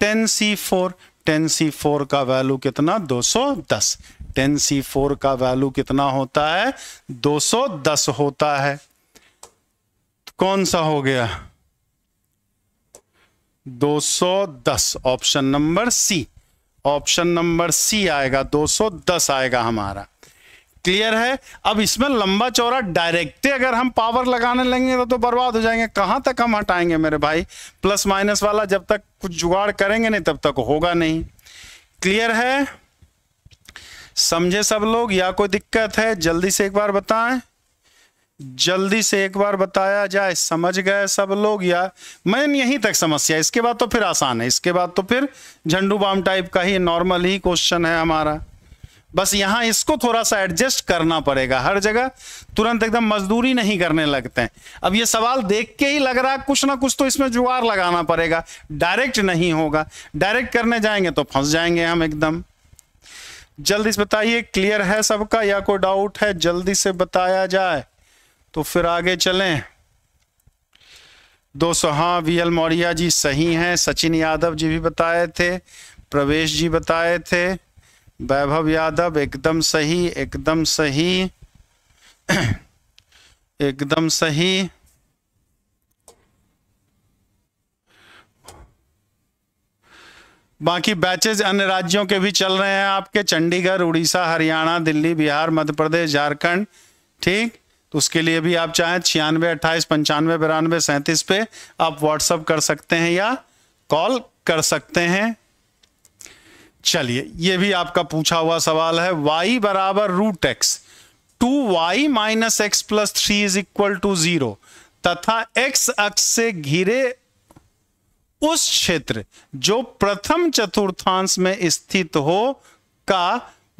ten C four ten C four का वैल्यू कितना 210 टेन सी फोर का वैल्यू कितना होता है 210 होता है कौन सा हो गया 210 option number C option number C आएगा 210 आएगा हमारा क्लियर है अब इसमें लंबा चौड़ा डायरेक्टे अगर हम पावर लगाने लगेंगे तो, तो बर्बाद हो जाएंगे कहां तक हम हटाएंगे मेरे भाई प्लस माइनस वाला जब तक कुछ जुगाड़ करेंगे नहीं तब तक होगा नहीं क्लियर है समझे सब लोग या कोई दिक्कत है जल्दी से एक बार बताएं जल्दी से एक बार बताया जाए समझ गए सब लोग या मैं यहीं तक समस्या इसके बाद तो फिर आसान है इसके बाद तो फिर झंडू बाम टाइप का ही नॉर्मल ही क्वेश्चन है हमारा बस यहां इसको थोड़ा सा एडजस्ट करना पड़ेगा हर जगह तुरंत एकदम मजदूरी नहीं करने लगते हैं अब ये सवाल देख के ही लग रहा है कुछ ना कुछ तो इसमें जुगाड़ लगाना पड़ेगा डायरेक्ट नहीं होगा डायरेक्ट करने जाएंगे तो फंस जाएंगे हम एकदम जल्दी से बताइए क्लियर है सबका या कोई डाउट है जल्दी से बताया जाए तो फिर आगे चलें दो सौ हाँ वी एल मौर्या जी सही हैं सचिन यादव जी भी बताए थे प्रवेश जी बताए थे वैभव यादव एकदम सही एकदम सही एकदम सही बाकी बैचेज अन्य राज्यों के भी चल रहे हैं आपके चंडीगढ़ उड़ीसा हरियाणा दिल्ली बिहार मध्य प्रदेश झारखंड ठीक तो उसके लिए भी आप चाहें छियानवे अट्ठाईस पंचानवे बिरानवे सैंतीस पे आप व्हाट्सअप कर सकते हैं या कॉल कर सकते हैं चलिए ये भी आपका पूछा हुआ सवाल है वाई बराबर root X two Y minus X plus three is equal to zero तथा एक्स अक्ष से घिरे उस क्षेत्र जो प्रथम चतुर्थांश में स्थित हो का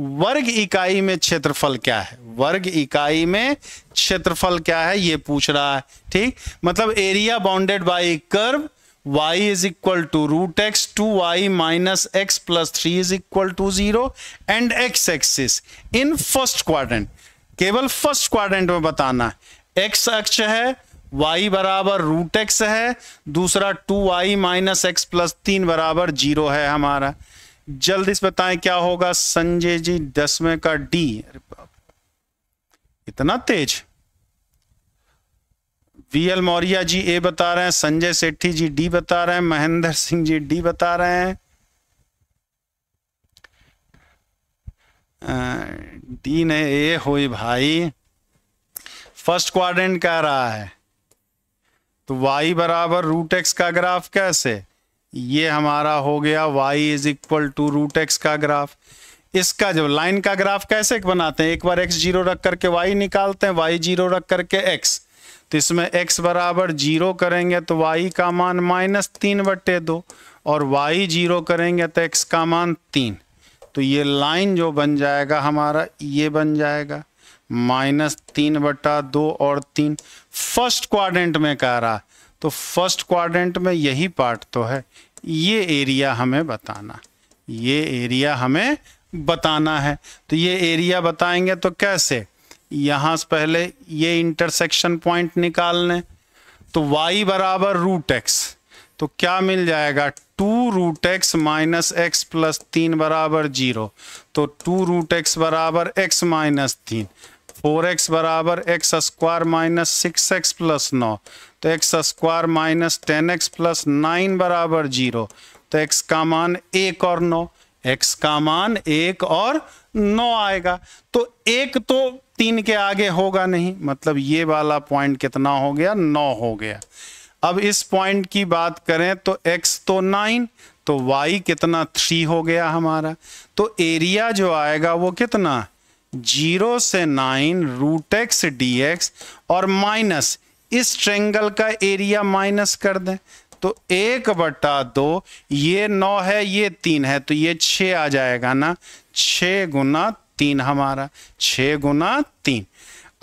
वर्ग इकाई में क्षेत्रफल क्या है वर्ग इकाई में क्षेत्रफल क्या है ये पूछ रहा है ठीक मतलब area bounded by curve y is equal to root x 2y minus x plus 3 is equal to 0 and x axis in first quadrant केवल फर्स्ट क्वाड्रेंट में बताना है x अक्ष है y बराबर रूट एक्स है दूसरा two Y minus X plus तीन बराबर जीरो है हमारा जल्दी से बताएं क्या होगा संजय जी दसवें का डी इतना तेज V L Maurya ji A बता रहे हैं संजय सेठी जी डी बता रहे हैं महेंद्र सिंह जी डी बता रहे हैं डी ने ए हो भाई फर्स्ट क्वाड्रेंट कह रहा है तो वाई बराबर रूट एक्स का ग्राफ कैसे ये हमारा हो गया Y is equal to root X का ग्राफ इसका जब लाइन का ग्राफ कैसे बनाते हैं एक बार एक्स जीरो रख करके वाई निकालते हैं वाई जीरो रख करके एक्स तो इसमें x बराबर जीरो करेंगे तो y का मान माइनस तीन बट्टे दो और y जीरो करेंगे तो x का मान तीन तो ये लाइन जो बन जाएगा हमारा ये बन जाएगा माइनस तीन बटा दो और तीन फर्स्ट क्वाड्रेंट में कह रहा तो फर्स्ट क्वाड्रेंट में यही पार्ट तो है ये एरिया हमें बताना ये एरिया हमें बताना है तो ये एरिया बताएंगे तो कैसे यहां से पहले ये इंटरसेक्शन पॉइंट निकाल लें तो y बराबर रूट एक्स तो क्या मिल जाएगा two root X minus X plus तीन बराबर जीरो तो टू रूट एक्स बराबर एक्स माइनस तीन फोर एक्स बराबर X square minus six X plus नौ तो X square minus ten x plus nine बराबर जीरो तो एक्स का मान एक और नौ एक्स का मान एक और नौ आएगा तो एक तो तीन के आगे होगा नहीं मतलब ये वाला पॉइंट कितना हो गया नौ हो गया अब इस पॉइंट की बात करें तो x तो नाइन तो y कितना थ्री हो गया हमारा तो एरिया जो आएगा वो कितना जीरो से nine root X D X और माइनस इस ट्रेंगल का एरिया माइनस कर दें तो एक बट्टा दो ये नौ है ये तीन है तो ये छ आ जाएगा ना छ गुना तीन हमारा छः गुना तीन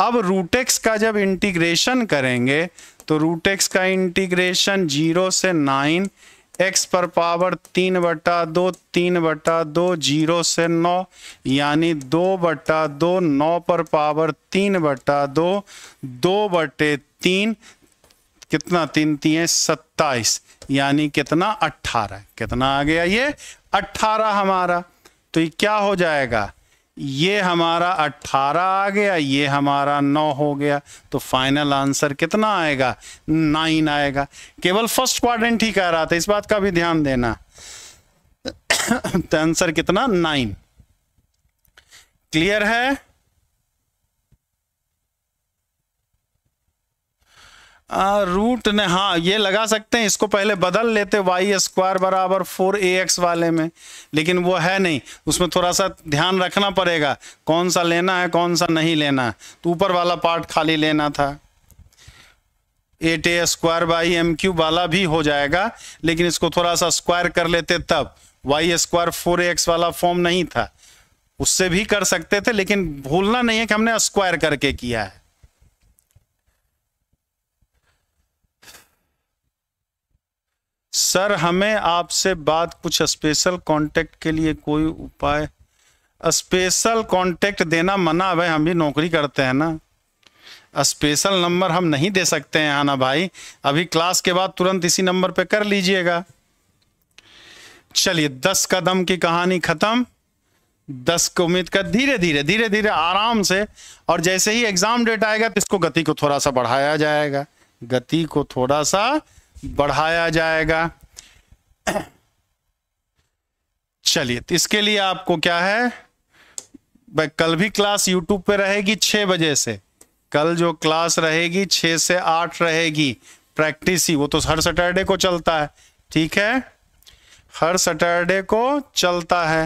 अब रूटेक्स का जब इंटीग्रेशन करेंगे तो रूटेक्स का इंटीग्रेशन जीरो से नाइन एक्स पर पावर तीन बटा दो तीन बटा दो जीरो से नौ यानी दो बटा दो नौ पर पावर तीन बटा दो दो बटे तीन कितना तीन तीन सत्ताईस यानी कितना अट्ठारह कितना आ गया ये अट्ठारह हमारा तो ये क्या हो जाएगा ये हमारा 18 आ गया ये हमारा 9 हो गया तो फाइनल आंसर कितना आएगा 9 आएगा केवल फर्स्ट क्वाड्रेंट ही कह रहा था इस बात का भी ध्यान देना तो आंसर कितना 9 क्लियर है आ, रूट ने हाँ ये लगा सकते हैं इसको पहले बदल लेते वाई स्क्वायर बराबर फोर ए एक्स वाले में लेकिन वो है नहीं उसमें थोड़ा सा ध्यान रखना पड़ेगा कौन सा लेना है कौन सा नहीं लेना है तो ऊपर वाला पार्ट खाली लेना था eight A square by M cube वाला भी हो जाएगा लेकिन इसको थोड़ा सा स्क्वायर कर लेते तब वाई स्क्वायर फोर एक्स वाला फॉर्म नहीं था उससे भी कर सकते थे लेकिन भूलना नहीं है कि हमने स्क्वायर करके किया है सर हमें आपसे बात कुछ स्पेशल कांटेक्ट के लिए कोई उपाय स्पेशल कांटेक्ट देना मना भाई हम भी नौकरी करते हैं ना स्पेशल नंबर हम नहीं दे सकते हैं आना भाई अभी क्लास के बाद तुरंत इसी नंबर पे कर लीजिएगा चलिए दस कदम की कहानी खत्म दस को उम्मीद कर धीरे धीरे धीरे धीरे आराम से और जैसे ही एग्जाम डेट आएगा तो इसको गति को थोड़ा सा बढ़ाया जाएगा गति को थोड़ा सा बढ़ाया जाएगा चलिए तो इसके लिए आपको क्या है कल भी क्लास यूट्यूब पे रहेगी छह बजे से कल जो क्लास रहेगी छह से आठ रहेगी प्रैक्टिस ही वो तो हर सैटरडे को चलता है ठीक है हर सैटरडे को चलता है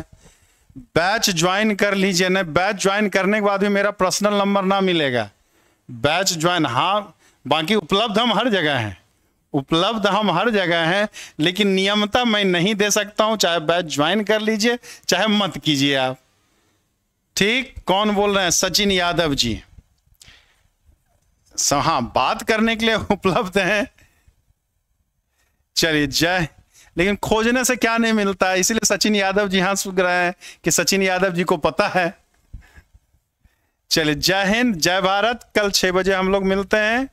बैच ज्वाइन कर लीजिए ना बैच ज्वाइन करने के बाद भी मेरा पर्सनल नंबर ना मिलेगा बैच ज्वाइन हाँ बाकी उपलब्ध हम हर जगह हैं उपलब्ध हम हर जगह हैं लेकिन नियमता मैं नहीं दे सकता हूं चाहे बैच ज्वाइन कर लीजिए चाहे मत कीजिए आप ठीक कौन बोल रहे हैं सचिन यादव जी हाँ बात करने के लिए उपलब्ध हैं चलिए जय लेकिन खोजने से क्या नहीं मिलता है इसीलिए सचिन यादव जी हाँ सुख रहे हैं कि सचिन यादव जी को पता है चलिए जय हिंद जय भारत कल छह बजे हम लोग मिलते हैं